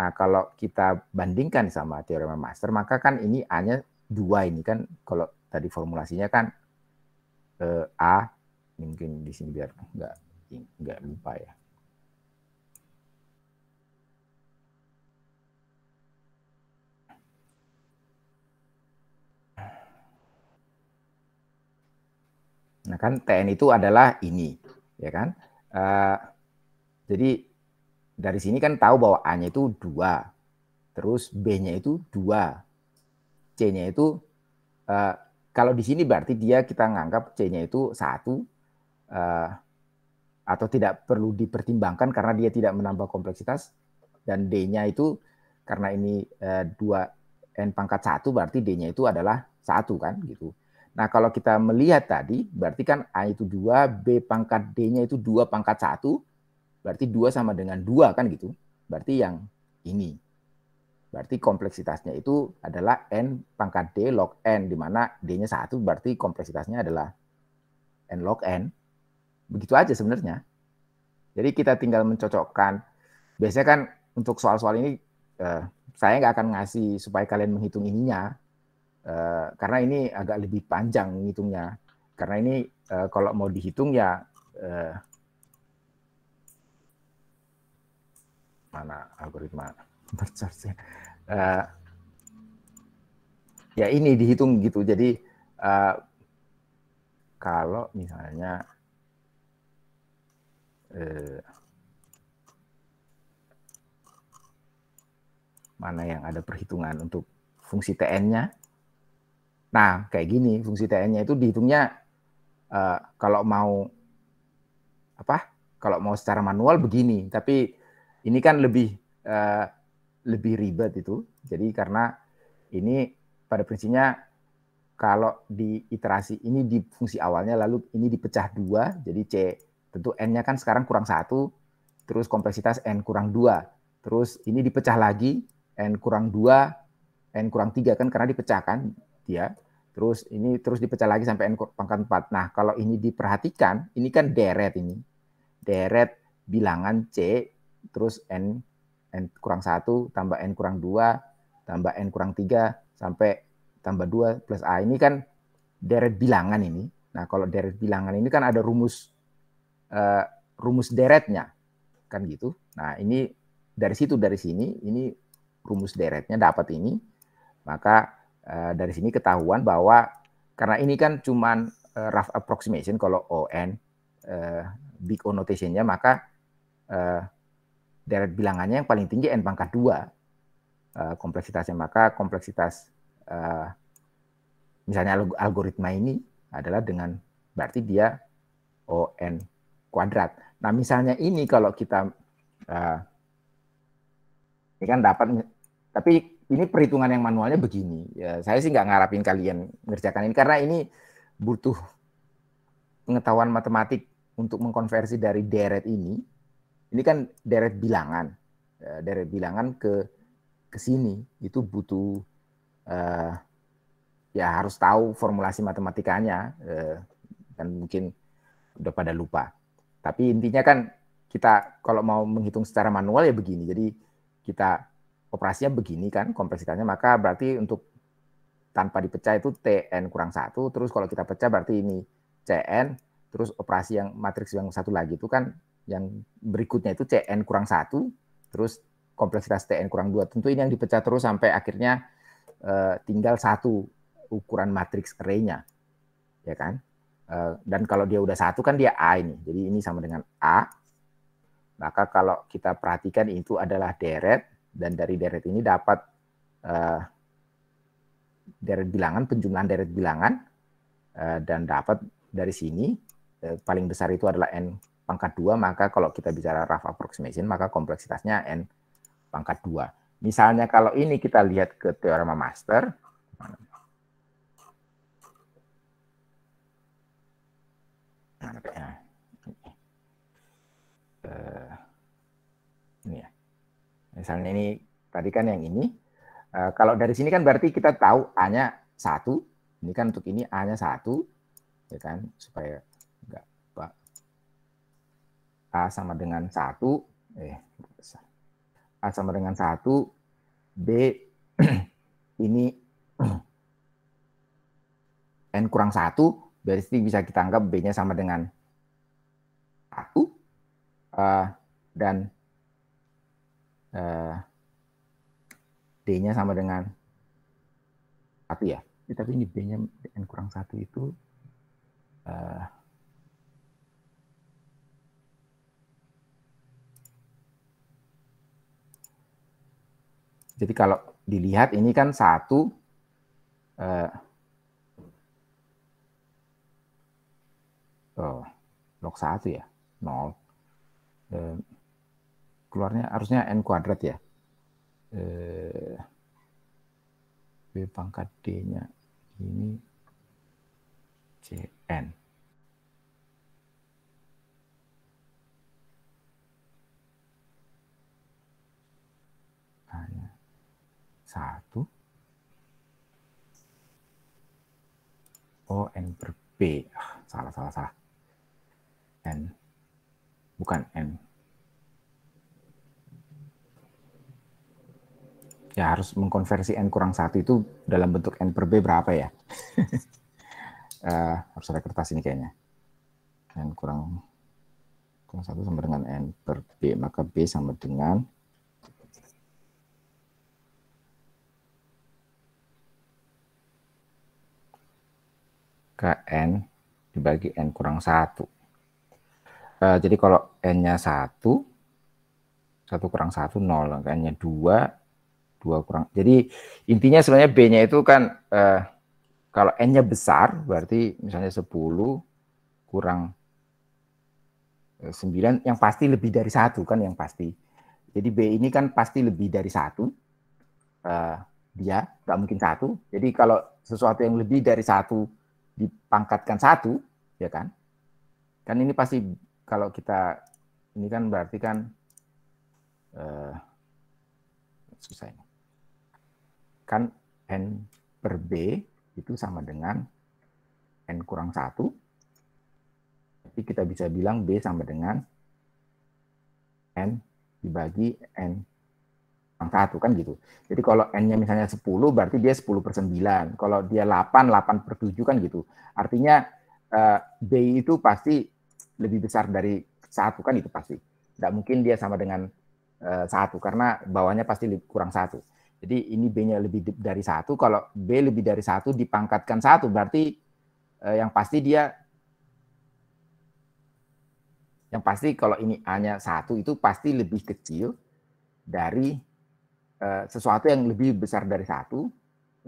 Nah, kalau kita bandingkan sama teorema master maka kan ini a-nya 2 ini kan kalau tadi formulasinya kan uh, A mungkin di sini biar nggak nggak lupa ya. Nah kan TN itu adalah ini, ya kan? Uh, jadi dari sini kan tahu bahwa A-nya itu dua, terus B-nya itu dua, C-nya itu uh, kalau di sini berarti dia kita nganggap C-nya itu satu uh, atau tidak perlu dipertimbangkan karena dia tidak menambah kompleksitas dan D-nya itu karena ini eh, dua n pangkat satu berarti D-nya itu adalah satu kan gitu. Nah kalau kita melihat tadi berarti kan A itu dua B pangkat D-nya itu dua pangkat satu berarti dua sama dengan dua kan gitu. Berarti yang ini. Berarti kompleksitasnya itu adalah n pangkat d log n, di mana d-nya satu berarti kompleksitasnya adalah n log n. Begitu aja sebenarnya. Jadi kita tinggal mencocokkan. Biasanya kan untuk soal-soal ini eh, saya nggak akan ngasih supaya kalian menghitung ininya, eh, karena ini agak lebih panjang menghitungnya. Karena ini eh, kalau mau dihitung ya eh, mana algoritma percaya ya. Uh, ya ini dihitung gitu. Jadi uh, kalau misalnya uh, mana yang ada perhitungan untuk fungsi TN-nya. Nah, kayak gini fungsi TN-nya itu dihitungnya uh, kalau mau apa? Kalau mau secara manual begini, tapi ini kan lebih uh, lebih ribet itu. Jadi karena ini pada prinsipnya kalau di iterasi ini di fungsi awalnya lalu ini dipecah dua, jadi c tentu n-nya kan sekarang kurang satu, terus kompleksitas n kurang dua, terus ini dipecah lagi n kurang dua, n kurang tiga kan karena dipecahkan dia, terus ini terus dipecah lagi sampai n pangkat empat. Nah kalau ini diperhatikan, ini kan deret ini, deret bilangan c terus n n kurang satu tambah n kurang dua tambah n kurang tiga sampai tambah dua plus a ini kan deret bilangan ini. Nah kalau deret bilangan ini kan ada rumus uh, rumus deretnya kan gitu. Nah ini dari situ dari sini ini rumus deretnya dapat ini maka uh, dari sini ketahuan bahwa karena ini kan cuma uh, eh, rough approximation kalau on uh, big O notation-nya maka uh, deret bilangannya yang paling tinggi n pangkat dua eh, kompleksitasnya. Maka kompleksitas eh, misalnya algoritma ini adalah dengan berarti dia o n kuadrat. Nah misalnya ini kalau kita eh, ini kan dapat, tapi ini perhitungan yang manualnya begini. Ya, saya sih nggak ngarapin kalian mengerjakan ini karena ini butuh pengetahuan matematik untuk mengkonversi dari deret ini ini kan deret bilangan ya, deret bilangan ke ke sini itu butuh uh, ya harus tahu formulasi matematikanya uh, dan mungkin udah pada lupa tapi intinya kan kita kalau mau menghitung secara manual ya begini jadi kita operasinya begini kan kompleksitasnya maka berarti untuk tanpa dipecah itu tn kurang satu terus kalau kita pecah berarti ini cn terus operasi yang matriks yang satu lagi itu kan yang berikutnya itu CN kurang satu, terus kompleksitas TN kurang dua. Tentu ini yang dipecah terus sampai akhirnya uh, tinggal satu ukuran matriks array Ya kan? Uh, dan kalau dia udah satu kan dia A ini. Jadi ini sama dengan A. Maka kalau kita perhatikan itu adalah deret dan dari deret ini dapat uh, deret bilangan, penjumlahan deret bilangan dan dapat dari sini paling besar itu adalah n pangkat 2, maka kalau kita bicara rough approximation, maka kompleksitasnya n pangkat 2. Misalnya kalau ini kita lihat ke teorema master, nah, ya. Misalnya ini tadi kan yang ini. Eh, kalau dari sini kan berarti kita tahu A-nya satu. Ini kan untuk ini A-nya satu, ya kan supaya A sama dengan 1, eh, besar. A sama dengan 1, B ini N kurang 1, berarti bisa kita anggap B-nya sama dengan 1, uh, eh, dan uh, D-nya sama dengan 1 ya. ya. Tapi ini B-nya N kurang 1 itu uh, Jadi kalau dilihat ini kan satu eh, oh, log satu ya, nol. Eh, keluarnya harusnya n kuadrat ya. Eh, B pangkat D-nya ini CN. satu O N per P. Ah, salah, salah, salah. N. Bukan N. Ya, harus mengkonversi N kurang satu itu dalam bentuk N per B berapa ya? uh, harus ada kertas ini kayaknya. N kurang, kurang satu sama dengan N per B. Maka B sama dengan maka n dibagi n kurang satu. Uh, jadi kalau n-nya satu, satu kurang 1, 0. N-nya dua, dua kurang. Jadi intinya sebenarnya B-nya itu kan uh, kalau N-nya besar berarti misalnya sepuluh kurang eh, sembilan, yang pasti lebih dari satu kan yang pasti. Jadi B ini kan pasti lebih dari satu. Uh, dia nggak mungkin satu. Jadi kalau sesuatu yang lebih dari satu dipangkatkan satu, ya kan? Kan ini pasti kalau kita ini kan berarti kan uh, susah ini. Kan n per b itu sama dengan n kurang satu. jadi kita bisa bilang b sama dengan n dibagi n itu kan gitu. Jadi kalau N-nya misalnya 10 berarti dia 10 per 9. Kalau dia 8, 8 per 7 kan gitu. Artinya uh, B itu pasti lebih besar dari satu kan itu pasti. Tidak mungkin dia sama dengan eh, satu uh, karena bawahnya pasti kurang satu. Jadi ini B-nya lebih dari satu. Kalau B lebih dari satu dipangkatkan satu berarti uh, yang pasti dia yang pasti kalau ini A-nya satu itu pasti lebih kecil dari Eh, sesuatu yang lebih besar dari satu,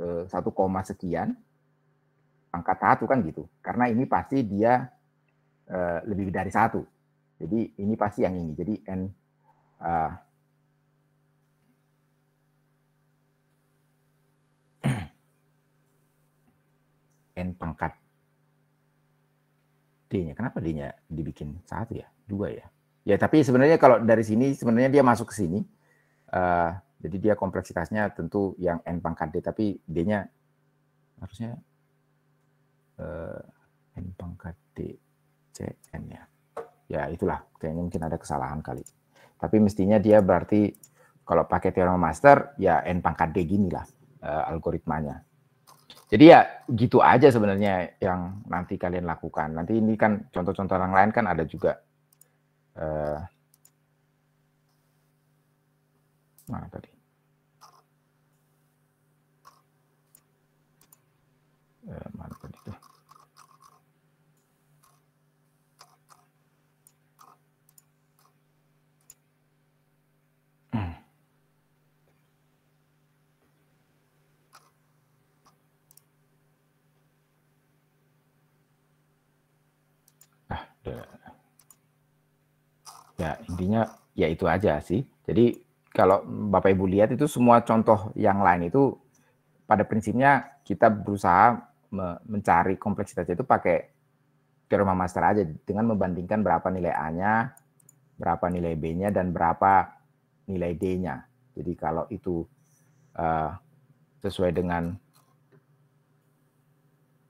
eh, satu koma sekian, angka satu kan gitu. Karena ini pasti dia eh, lebih dari satu. Jadi ini pasti yang ini. Jadi n n pangkat d-nya. Kenapa d-nya dibikin satu ya, dua ya? Ya tapi sebenarnya kalau dari sini sebenarnya dia masuk ke sini. Jadi dia kompleksitasnya tentu yang n pangkat d, tapi d-nya harusnya uh, n pangkat d c n ya. Ya itulah, kayaknya mungkin ada kesalahan kali. Tapi mestinya dia berarti kalau pakai teorema master ya n pangkat d lah uh, algoritmanya. Jadi ya gitu aja sebenarnya yang nanti kalian lakukan. Nanti ini kan contoh-contoh yang lain kan ada juga. Uh, eh, mana tadi? Eh, mantap itu. Hmm. Ah, ya intinya ya itu aja sih. Jadi kalau Bapak Ibu lihat itu semua contoh yang lain itu pada prinsipnya kita berusaha mencari kompleksitas itu pakai teorema master aja dengan membandingkan berapa nilai A-nya, berapa nilai B-nya dan berapa nilai D-nya. Jadi kalau itu uh, sesuai dengan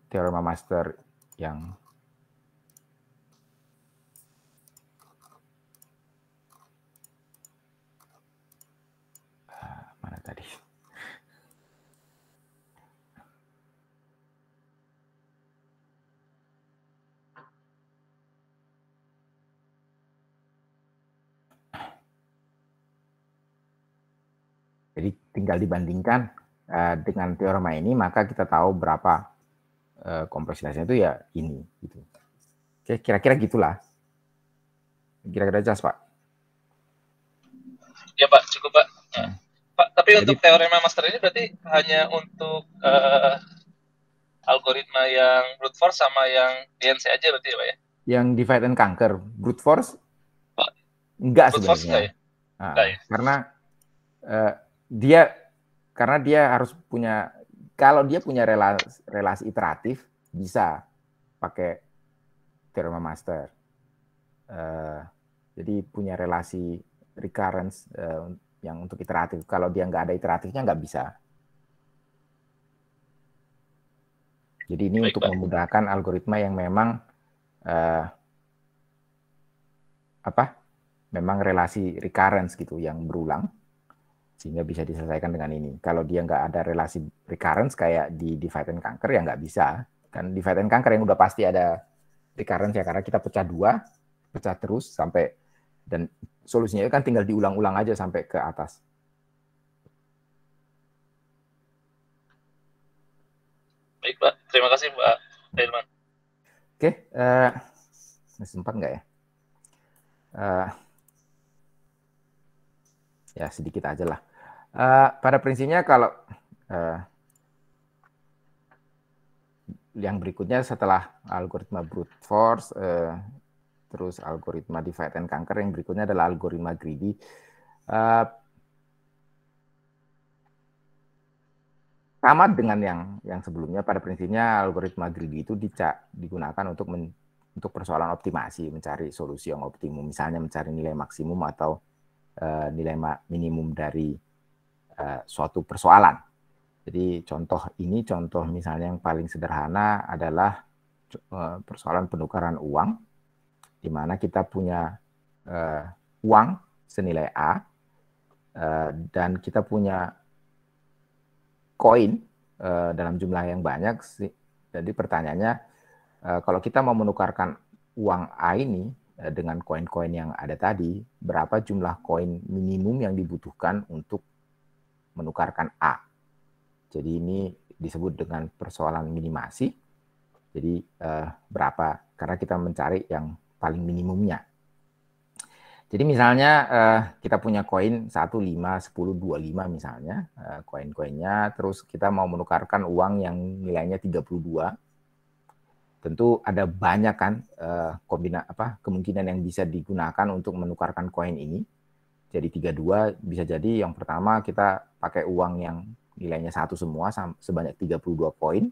teorema master yang ah, mana tadi? tinggal dibandingkan uh, dengan teorema ini maka kita tahu berapa uh, eh, kompleksitasnya itu ya ini gitu. Oke, kira-kira gitulah. Kira-kira jelas, Pak. Ya, Pak, cukup, Pak. Ya. Pak, tapi Jadi, untuk teorema master ini berarti hanya untuk uh, algoritma yang brute force sama yang DNC aja berarti ya, Pak ya? Yang divide and conquer, brute force? Pak. Enggak brute sebenarnya. Force ya? Nah, enggak ya? Karena uh, dia karena dia harus punya kalau dia punya relasi, relasi iteratif bisa pakai Theorema Master. Uh, jadi punya relasi recurrence uh, yang untuk iteratif. Kalau dia nggak ada iteratifnya nggak bisa. Jadi ini Baik, untuk Pak. memudahkan algoritma yang memang uh, apa? Memang relasi recurrence gitu yang berulang sehingga bisa diselesaikan dengan ini. Kalau dia nggak ada relasi recurrence kayak di divide and conquer ya nggak bisa. Kan divide and conquer yang udah pasti ada recurrence ya karena kita pecah dua, pecah terus sampai dan solusinya kan tinggal diulang-ulang aja sampai ke atas. Baik Pak, terima kasih Pak Hilman. Oke, uh, masih sempat nggak ya? Uh, ya sedikit aja lah. Uh, pada prinsipnya kalau uh, yang berikutnya setelah algoritma brute force, uh, terus algoritma divide and conquer, yang berikutnya adalah algoritma greedy. Uh, sama dengan yang yang sebelumnya pada prinsipnya algoritma greedy itu dicak, digunakan untuk men, untuk persoalan optimasi, mencari solusi yang optimum, misalnya mencari nilai maksimum atau uh, nilai minimum dari Eh, suatu persoalan. Jadi contoh ini contoh misalnya yang paling sederhana adalah eh, persoalan penukaran uang di mana kita punya uh, uang senilai A uh, dan kita punya koin uh, dalam jumlah yang banyak. Jadi pertanyaannya uh, kalau kita mau menukarkan uang A ini dengan koin-koin yang ada tadi, berapa jumlah koin minimum yang dibutuhkan untuk menukarkan A. Jadi ini disebut dengan persoalan minimasi. Jadi eh, berapa? Karena kita mencari yang paling minimumnya. Jadi misalnya eh, kita punya koin 1, 5, 10, 25 misalnya, eh, koin-koinnya, terus kita mau menukarkan uang yang nilainya 32, tentu ada banyak kan eh, kombina apa kemungkinan yang bisa digunakan untuk menukarkan koin ini jadi 32 bisa jadi yang pertama kita pakai uang yang nilainya satu semua sebanyak 32 poin.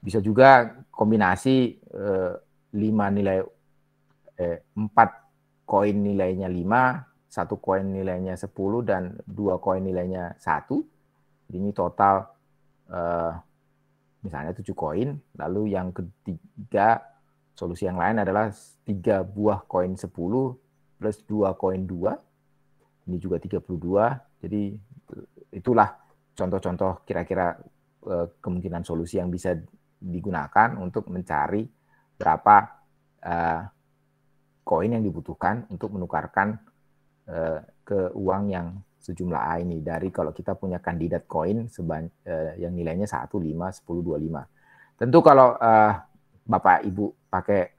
Bisa juga kombinasi eh, 5 nilai eh, 4 koin nilainya 5, satu koin nilainya 10 dan dua koin nilainya satu. Ini total eh, misalnya tujuh koin. Lalu yang ketiga solusi yang lain adalah tiga buah koin 10 plus 2 koin 2. Ini juga 32. Jadi itulah contoh-contoh kira-kira eh, kemungkinan solusi yang bisa digunakan untuk mencari berapa eh, koin yang dibutuhkan untuk menukarkan eh, ke uang yang sejumlah A ini dari kalau kita punya kandidat koin yang nilainya 1, 5, 10, 25. Tentu kalau Bapak Ibu pakai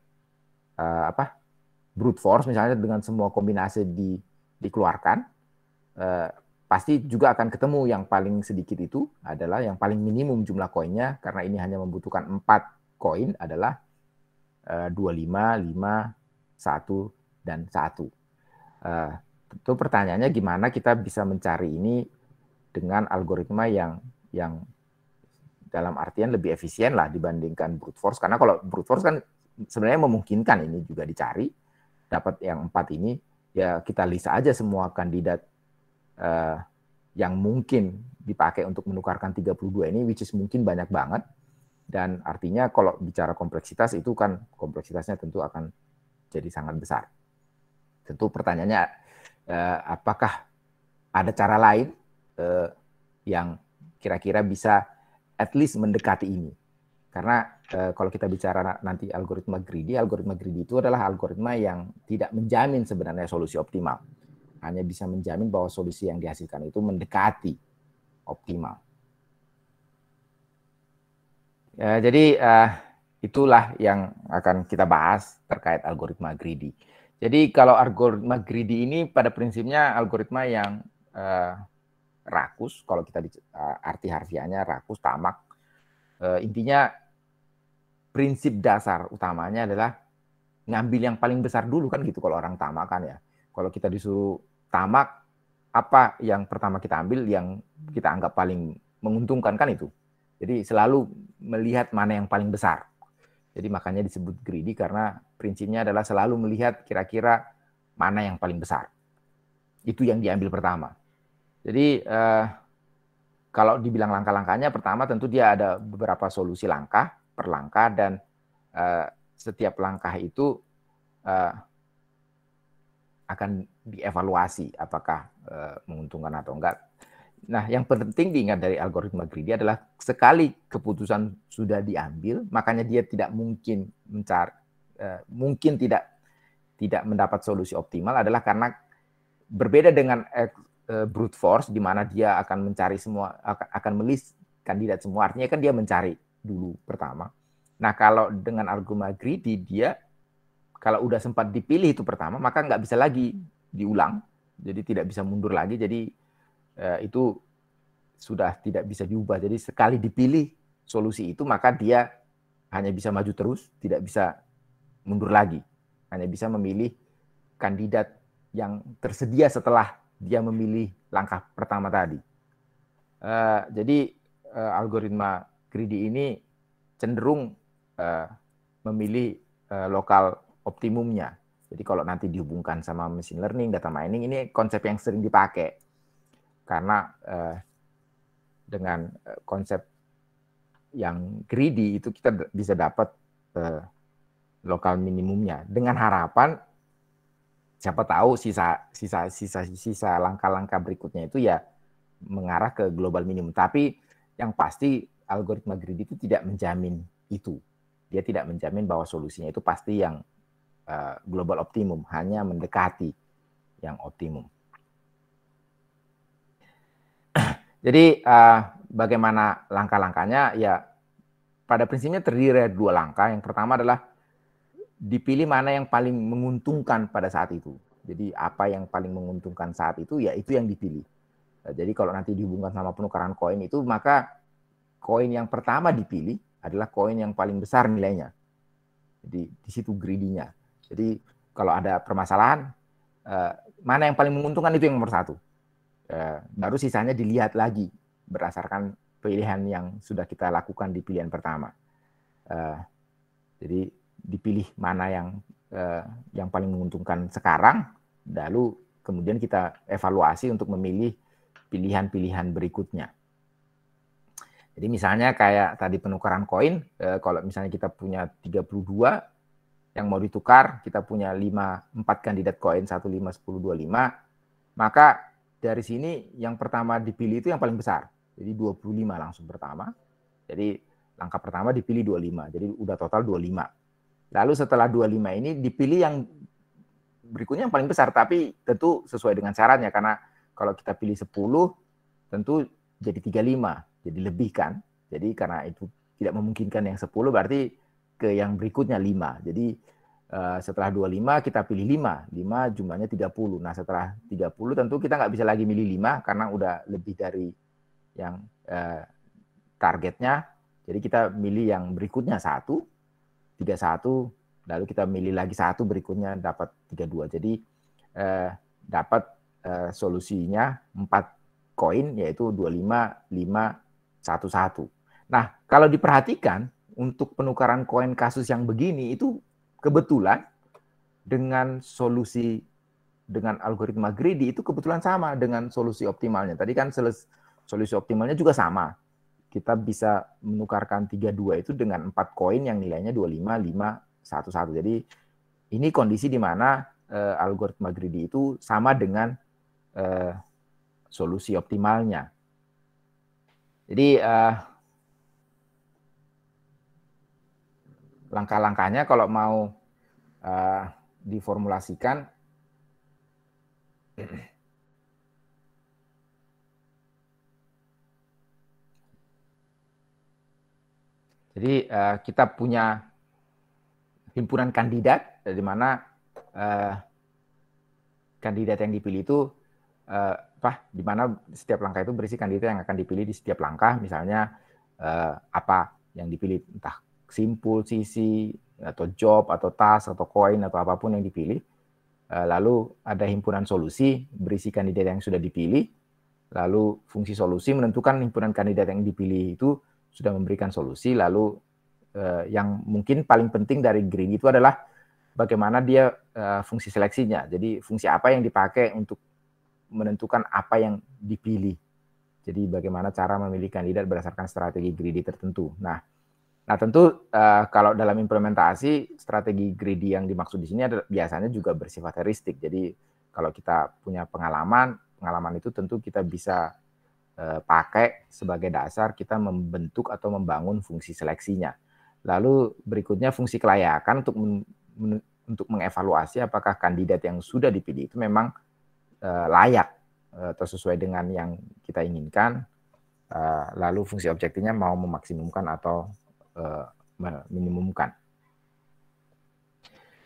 apa brute force misalnya dengan semua kombinasi di, dikeluarkan, uh, pasti juga akan ketemu yang paling sedikit itu adalah yang paling minimum jumlah koinnya karena ini hanya membutuhkan empat koin adalah eh, dua lima lima satu dan satu eh, tentu itu pertanyaannya gimana kita bisa mencari ini dengan algoritma yang yang dalam artian lebih efisien lah dibandingkan brute force karena kalau brute force kan sebenarnya memungkinkan ini juga dicari dapat yang empat ini ya kita list aja semua kandidat uh, yang mungkin dipakai untuk menukarkan 32 ini which is mungkin banyak banget dan artinya kalau bicara kompleksitas itu kan kompleksitasnya tentu akan jadi sangat besar. Tentu pertanyaannya uh, apakah ada cara lain uh, yang kira-kira bisa at least mendekati ini karena eh, kalau kita bicara nanti algoritma greedy, algoritma greedy itu adalah algoritma yang tidak menjamin sebenarnya solusi optimal. Hanya bisa menjamin bahwa solusi yang dihasilkan itu mendekati optimal. Ya, jadi eh, itulah yang akan kita bahas terkait algoritma greedy. Jadi kalau algoritma greedy ini pada prinsipnya algoritma yang eh, rakus, kalau kita arti harfiahnya rakus, tamak. intinya prinsip dasar utamanya adalah ngambil yang paling besar dulu kan gitu kalau orang tamak kan ya. Kalau kita disuruh tamak apa yang pertama kita ambil yang kita anggap paling menguntungkan kan itu. Jadi selalu melihat mana yang paling besar. Jadi makanya disebut greedy karena prinsipnya adalah selalu melihat kira-kira mana yang paling besar. Itu yang diambil pertama. Jadi eh, kalau dibilang langkah-langkahnya pertama tentu dia ada beberapa solusi langkah per langkah dan uh, setiap langkah itu uh, akan dievaluasi apakah uh, menguntungkan atau enggak. Nah, yang penting diingat dari algoritma greedy adalah sekali keputusan sudah diambil, makanya dia tidak mungkin mencari uh, mungkin tidak tidak mendapat solusi optimal adalah karena berbeda dengan uh, brute force di mana dia akan mencari semua akan, melis kandidat semua artinya kan dia mencari dulu pertama. Nah kalau dengan argumen greedy dia kalau udah sempat dipilih itu pertama maka nggak bisa lagi diulang. Jadi tidak bisa mundur lagi. Jadi eh, itu sudah tidak bisa diubah. Jadi sekali dipilih solusi itu maka dia hanya bisa maju terus, tidak bisa mundur lagi. Hanya bisa memilih kandidat yang tersedia setelah dia memilih langkah pertama tadi. Uh, jadi uh, algoritma greedy ini cenderung uh, memilih uh, lokal optimumnya. Jadi kalau nanti dihubungkan sama machine learning, data mining ini konsep yang sering dipakai karena uh, dengan uh, konsep yang greedy itu kita bisa dapat uh, lokal minimumnya dengan harapan siapa tahu sisa sisa sisa sisa langkah-langkah berikutnya itu ya mengarah ke global minimum. Tapi yang pasti algoritma greedy itu tidak menjamin itu. Dia tidak menjamin bahwa solusinya itu pasti yang uh, global optimum, hanya mendekati yang optimum. Jadi uh, bagaimana langkah-langkahnya? Ya pada prinsipnya terdiri dari dua langkah. Yang pertama adalah dipilih mana yang paling menguntungkan pada saat itu. Jadi apa yang paling menguntungkan saat itu ya itu yang dipilih. Nah, jadi kalau nanti dihubungkan sama penukaran koin itu maka koin yang pertama dipilih adalah koin yang paling besar nilainya. Jadi di situ greedy Jadi kalau ada permasalahan, eh, mana yang paling menguntungkan itu yang nomor satu. Eh, baru sisanya dilihat lagi berdasarkan pilihan yang sudah kita lakukan di pilihan pertama. Eh, jadi dipilih mana yang eh, yang paling menguntungkan sekarang, lalu kemudian kita evaluasi untuk memilih pilihan-pilihan berikutnya. Jadi misalnya kayak tadi penukaran koin, eh, kalau misalnya kita punya 32 yang mau ditukar, kita punya 5, 4 kandidat koin 1, 5, 10, 5, maka dari sini yang pertama dipilih itu yang paling besar. Jadi 25 langsung pertama. Jadi langkah pertama dipilih 25. Jadi udah total 25. Lalu setelah 25 ini dipilih yang berikutnya yang paling besar. Tapi tentu sesuai dengan syaratnya. Karena kalau kita pilih 10, tentu jadi 35 jadi lebihkan. Jadi karena itu tidak memungkinkan yang 10 berarti ke yang berikutnya 5. Jadi eh, setelah 25 kita pilih 5. 5 jumlahnya 30. Nah, setelah 30 tentu kita nggak bisa lagi milih 5 karena udah lebih dari yang eh, targetnya. Jadi kita milih yang berikutnya 1, 31, lalu kita milih lagi satu berikutnya dapat 32. Jadi eh, dapat eh, solusinya 4 koin yaitu 25, 5, satu-satu. Nah, kalau diperhatikan untuk penukaran koin kasus yang begini itu kebetulan dengan solusi dengan algoritma greedy itu kebetulan sama dengan solusi optimalnya. Tadi kan solusi optimalnya juga sama. Kita bisa menukarkan 32 itu dengan 4 koin yang nilainya 25, 5, 1. Jadi ini kondisi di mana uh, algoritma greedy itu sama dengan uh, solusi optimalnya. Jadi uh, langkah-langkahnya kalau mau uh, diformulasikan Jadi eh, kita punya himpunan kandidat di mana kandidat yang dipilih itu apa di mana setiap langkah itu berisi kandidat yang akan dipilih di setiap langkah misalnya eh, apa yang dipilih entah simpul sisi atau job atau tas atau koin atau apapun yang dipilih eh, lalu ada himpunan solusi berisi kandidat yang sudah dipilih lalu fungsi solusi menentukan himpunan kandidat yang dipilih itu sudah memberikan solusi lalu eh, yang mungkin paling penting dari green itu adalah bagaimana dia uh, fungsi seleksinya. Jadi fungsi apa yang dipakai untuk menentukan apa yang dipilih. Jadi bagaimana cara memilih kandidat berdasarkan strategi greedy tertentu. Nah, nah tentu uh, kalau dalam implementasi strategi greedy yang dimaksud di sini adalah biasanya juga bersifat heuristik. Jadi kalau kita punya pengalaman, pengalaman itu tentu kita bisa uh, pakai sebagai dasar kita membentuk atau membangun fungsi seleksinya. Lalu berikutnya fungsi kelayakan untuk men, untuk mengevaluasi apakah kandidat yang sudah dipilih itu memang uh, layak uh, sesuai dengan yang kita inginkan, uh, lalu fungsi objektifnya mau memaksimumkan atau uh, minimumkan.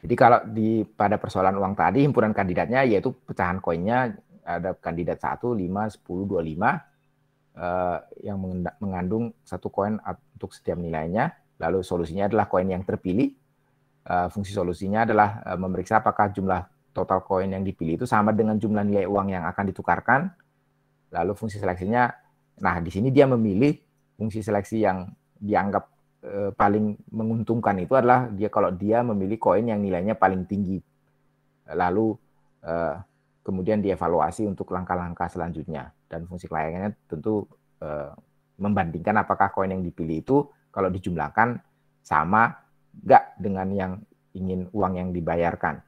Jadi kalau di pada persoalan uang tadi himpunan kandidatnya yaitu pecahan koinnya ada kandidat 1, 5, 10, 25 uh, yang mengandung satu koin untuk setiap nilainya. Lalu solusinya adalah koin yang terpilih. fungsi solusinya adalah memeriksa apakah jumlah total koin yang dipilih itu sama dengan jumlah nilai uang yang akan ditukarkan. Lalu fungsi seleksinya, nah di sini dia memilih fungsi seleksi yang dianggap eh, paling menguntungkan itu adalah dia kalau dia memilih koin yang nilainya paling tinggi. Lalu eh, kemudian dievaluasi untuk langkah-langkah selanjutnya dan fungsi kelayakannya tentu eh, membandingkan apakah koin yang dipilih itu kalau dijumlahkan sama nggak dengan yang ingin uang yang dibayarkan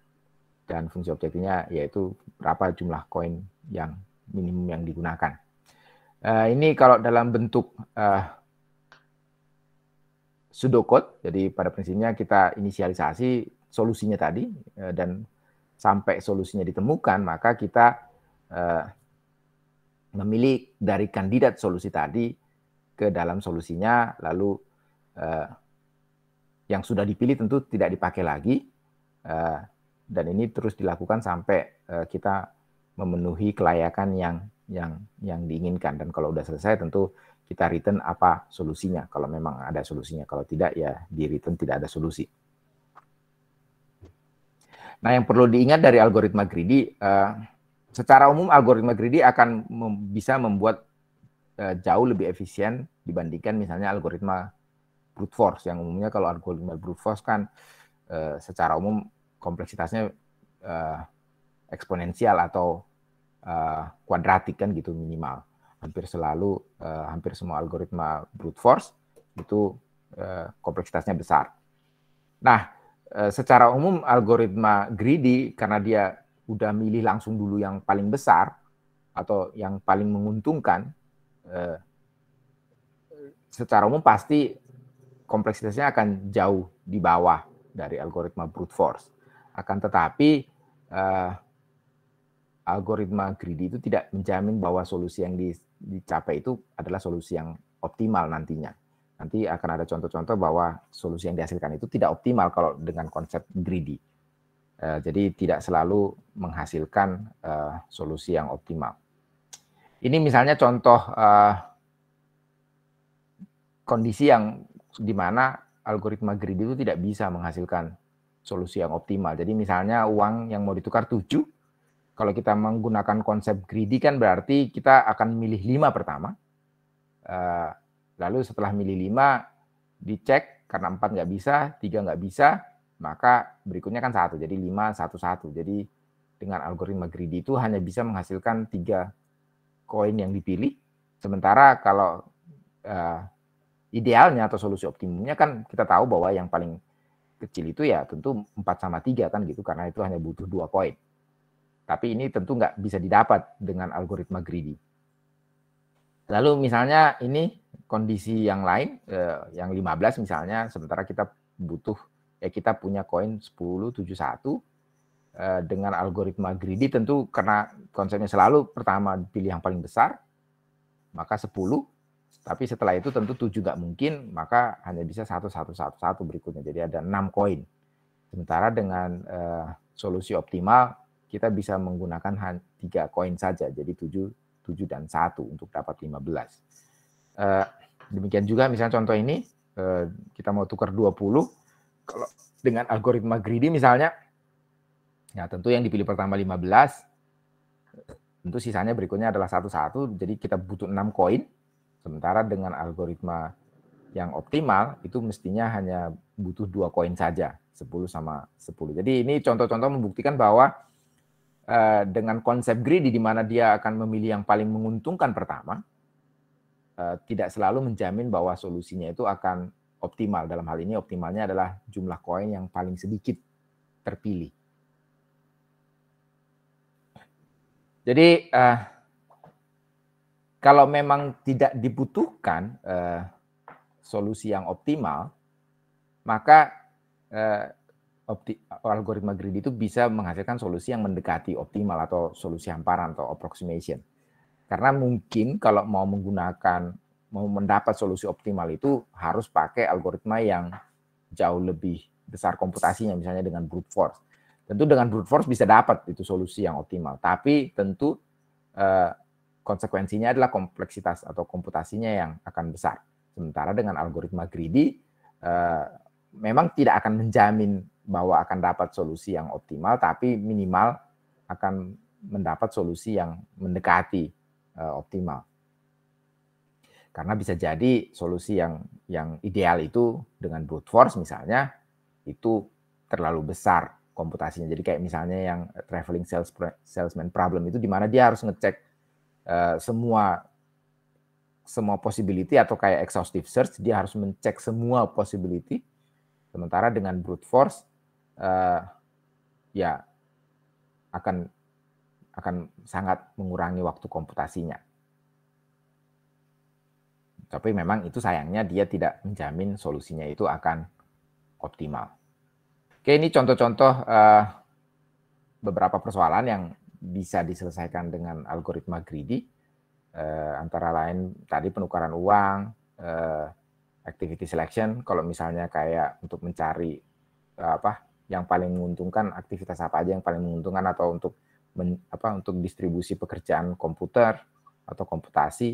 dan fungsi objektifnya yaitu berapa jumlah koin yang minimum yang digunakan. Uh, ini kalau dalam bentuk uh, pseudocode, jadi pada prinsipnya kita inisialisasi solusinya tadi uh, dan sampai solusinya ditemukan, maka kita uh, memilih dari kandidat solusi tadi ke dalam solusinya, lalu uh, yang sudah dipilih tentu tidak dipakai lagi, uh, dan ini terus dilakukan sampai uh, kita memenuhi kelayakan yang yang yang diinginkan dan kalau udah selesai tentu kita return apa solusinya kalau memang ada solusinya kalau tidak ya di return tidak ada solusi. Nah yang perlu diingat dari algoritma greedy uh, secara umum algoritma greedy akan mem bisa membuat uh, jauh lebih efisien dibandingkan misalnya algoritma brute force yang umumnya kalau algoritma brute force kan uh, secara umum kompleksitasnya uh, eksponensial atau uh, kuadratik kan gitu minimal. Hampir selalu uh, hampir semua algoritma brute force itu uh, kompleksitasnya besar. Nah, uh, secara umum algoritma greedy karena dia udah milih langsung dulu yang paling besar atau yang paling menguntungkan uh, secara umum pasti kompleksitasnya akan jauh di bawah dari algoritma brute force. Akan tetapi uh, algoritma greedy itu tidak menjamin bahwa solusi yang dicapai itu adalah solusi yang optimal nantinya. Nanti akan ada contoh-contoh bahwa solusi yang dihasilkan itu tidak optimal kalau dengan konsep greedy. Eh, jadi tidak selalu menghasilkan uh, solusi yang optimal. Ini misalnya contoh uh, kondisi yang dimana algoritma greedy itu tidak bisa menghasilkan solusi yang optimal. Jadi misalnya uang yang mau ditukar 7, kalau kita menggunakan konsep greedy kan berarti kita akan milih 5 pertama. Eh, lalu setelah milih 5, dicek karena 4 nggak bisa, 3 nggak bisa, maka berikutnya kan satu jadi 5, 1, 1. Jadi dengan algoritma greedy itu hanya bisa menghasilkan tiga koin yang dipilih. Sementara kalau eh, idealnya atau solusi optimumnya kan kita tahu bahwa yang paling kecil itu ya tentu 4 sama 3 kan gitu karena itu hanya butuh dua koin. Tapi ini tentu nggak bisa didapat dengan algoritma greedy. Lalu misalnya ini kondisi yang lain eh, yang 15 misalnya sementara kita butuh ya kita punya koin 1071 eh, dengan algoritma greedy tentu karena konsepnya selalu pertama pilih yang paling besar maka 10 tapi setelah itu tentu tujuh nggak mungkin, maka hanya bisa satu satu satu satu berikutnya. Jadi ada enam koin. Sementara dengan uh, solusi optimal kita bisa menggunakan tiga koin saja. Jadi tujuh tujuh dan satu untuk dapat 15. belas. Eh, demikian juga misalnya contoh ini uh, kita mau tukar dua puluh. kalau dengan algoritma greedy misalnya ya tentu yang dipilih pertama lima belas. tentu sisanya berikutnya adalah satu-satu jadi kita butuh enam koin Sementara dengan algoritma yang optimal itu mestinya hanya butuh dua koin saja, 10 sama 10. Jadi ini contoh-contoh membuktikan bahwa eh, dengan konsep greedy di mana dia akan memilih yang paling menguntungkan pertama, eh, tidak selalu menjamin bahwa solusinya itu akan optimal. Dalam hal ini optimalnya adalah jumlah koin yang paling sedikit terpilih. Jadi eh, kalau memang tidak dibutuhkan eh, solusi yang optimal, maka eh, opti, algoritma greedy itu bisa menghasilkan solusi yang mendekati optimal atau solusi hamparan atau approximation. Karena mungkin kalau mau menggunakan mau mendapat solusi optimal itu harus pakai algoritma yang jauh lebih besar komputasinya misalnya dengan brute force. Tentu dengan brute force bisa dapat itu solusi yang optimal, tapi tentu eh, konsekuensinya adalah kompleksitas atau komputasinya yang akan besar. Sementara dengan algoritma greedy, eh, memang tidak akan menjamin bahwa akan dapat solusi yang optimal, tapi minimal akan mendapat solusi yang mendekati eh, optimal. Karena bisa jadi solusi yang yang ideal itu dengan brute force misalnya itu terlalu besar komputasinya. Jadi kayak misalnya yang traveling salesman problem itu di mana dia harus ngecek Eh, semua semua possibility atau kayak exhaustive search dia harus mencek semua possibility sementara dengan brute force uh, ya akan akan sangat mengurangi waktu komputasinya tapi memang itu sayangnya dia tidak menjamin solusinya itu akan optimal. Oke, ini contoh-contoh uh, beberapa persoalan yang bisa diselesaikan dengan algoritma greedy, eh, antara lain tadi penukaran uang, eh, activity selection. Kalau misalnya kayak untuk mencari eh, apa yang paling menguntungkan, aktivitas apa aja yang paling menguntungkan atau untuk men, apa untuk distribusi pekerjaan komputer atau komputasi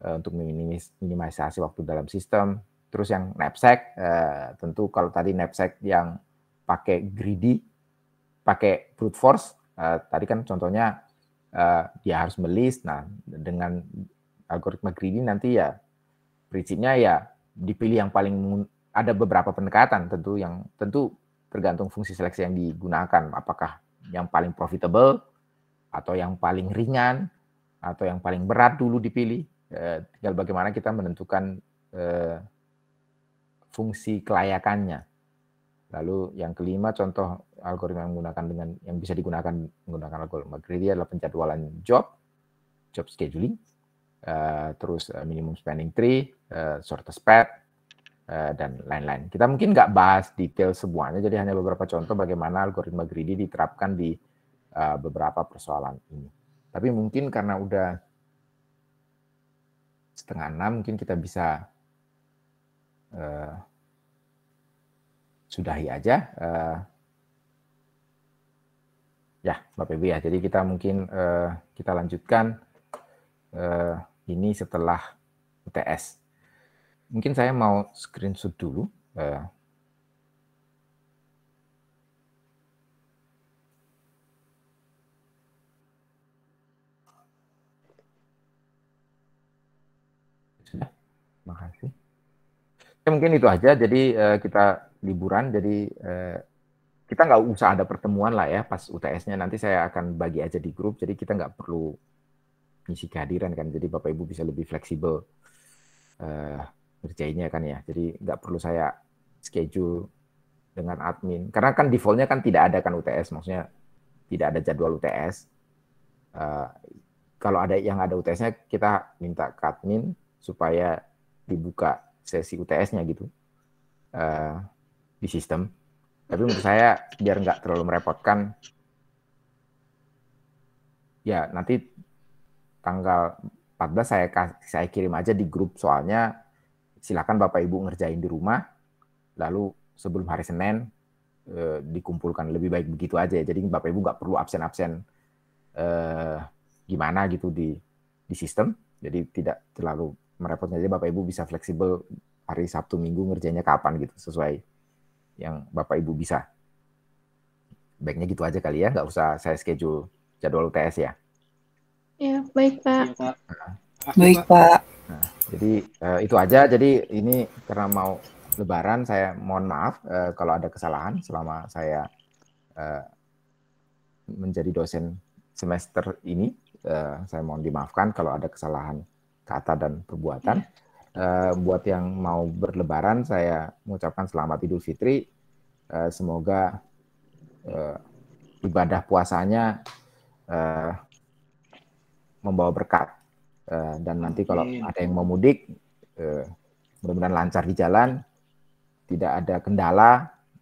eh, untuk minimis, minimalisasi waktu dalam sistem. Terus yang knapsack, eh, tentu kalau tadi knapsack yang pakai greedy, pakai brute force, Eh, tadi kan contohnya uh, dia harus melis. Nah, dengan algoritma greedy nanti ya prinsipnya ya dipilih yang paling ada beberapa pendekatan tentu yang tentu tergantung fungsi seleksi yang digunakan. Apakah yang paling profitable atau yang paling ringan atau yang paling berat dulu dipilih. Eh, tinggal bagaimana kita menentukan eh, fungsi kelayakannya. Lalu yang kelima contoh algoritma yang menggunakan dengan yang bisa digunakan menggunakan algoritma greedy adalah penjadwalan job, job scheduling, uh, terus uh, minimum spending tree, uh, shortest path, uh, dan lain-lain. Kita mungkin nggak bahas detail semuanya, jadi hanya beberapa contoh bagaimana algoritma greedy diterapkan di uh, beberapa persoalan ini. Tapi mungkin karena udah setengah enam, mungkin kita bisa uh, sudahi aja. Uh, ya, Bapak Ibu ya. Jadi kita mungkin uh, kita lanjutkan uh, ini setelah UTS. Mungkin saya mau screenshot dulu. Uh, sudah. Makasih. Ya, mungkin itu aja. Jadi uh, kita liburan jadi eh, kita nggak usah ada pertemuan lah ya pas UTS-nya nanti saya akan bagi aja di grup jadi kita nggak perlu ngisi kehadiran kan jadi bapak ibu bisa lebih fleksibel eh, kerjainnya kan ya jadi nggak perlu saya schedule dengan admin karena kan defaultnya kan tidak ada kan UTS maksudnya tidak ada jadwal UTS eh, kalau ada yang ada UTS-nya kita minta ke admin supaya dibuka sesi UTS-nya gitu. Eh, di sistem. Tapi menurut saya biar nggak terlalu merepotkan, ya nanti tanggal 14 saya saya kirim aja di grup soalnya silakan Bapak Ibu ngerjain di rumah. Lalu sebelum hari Senin eh, dikumpulkan lebih baik begitu aja ya. Jadi Bapak Ibu nggak perlu absen-absen eh, gimana gitu di di sistem. Jadi tidak terlalu merepotkan. aja Bapak Ibu bisa fleksibel hari Sabtu Minggu ngerjainnya kapan gitu sesuai yang Bapak Ibu bisa. Baiknya gitu aja kali ya, nggak usah saya schedule jadwal UTS ya. Ya, baik Pak. Iya, baik Pak. Nah, jadi uh, itu aja. Jadi ini karena mau Lebaran, saya mohon maaf uh, kalau ada kesalahan selama saya uh, menjadi dosen semester ini. Uh, saya mohon dimaafkan kalau ada kesalahan kata dan perbuatan. Ya. Eh, buat yang mau berlebaran saya mengucapkan selamat Idul Fitri. Uh, semoga uh, ibadah puasanya uh, membawa berkat. Uh, dan nanti kalau ada yang mau mudik, uh, mudah-mudahan lancar di jalan, tidak ada kendala,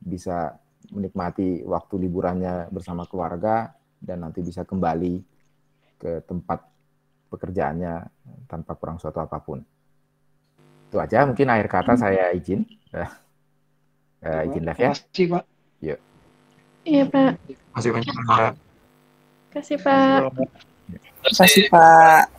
bisa menikmati waktu liburannya bersama keluarga, dan nanti bisa kembali ke tempat pekerjaannya tanpa kurang suatu apapun. Itu aja mungkin akhir kata hmm. saya izin. Uh, uh, izin live ya. Terima kasih, Pak. Yuk. Iya, Pak. kasih banyak, Pak. Terima kasih, Pak. Terima kasih, Pak.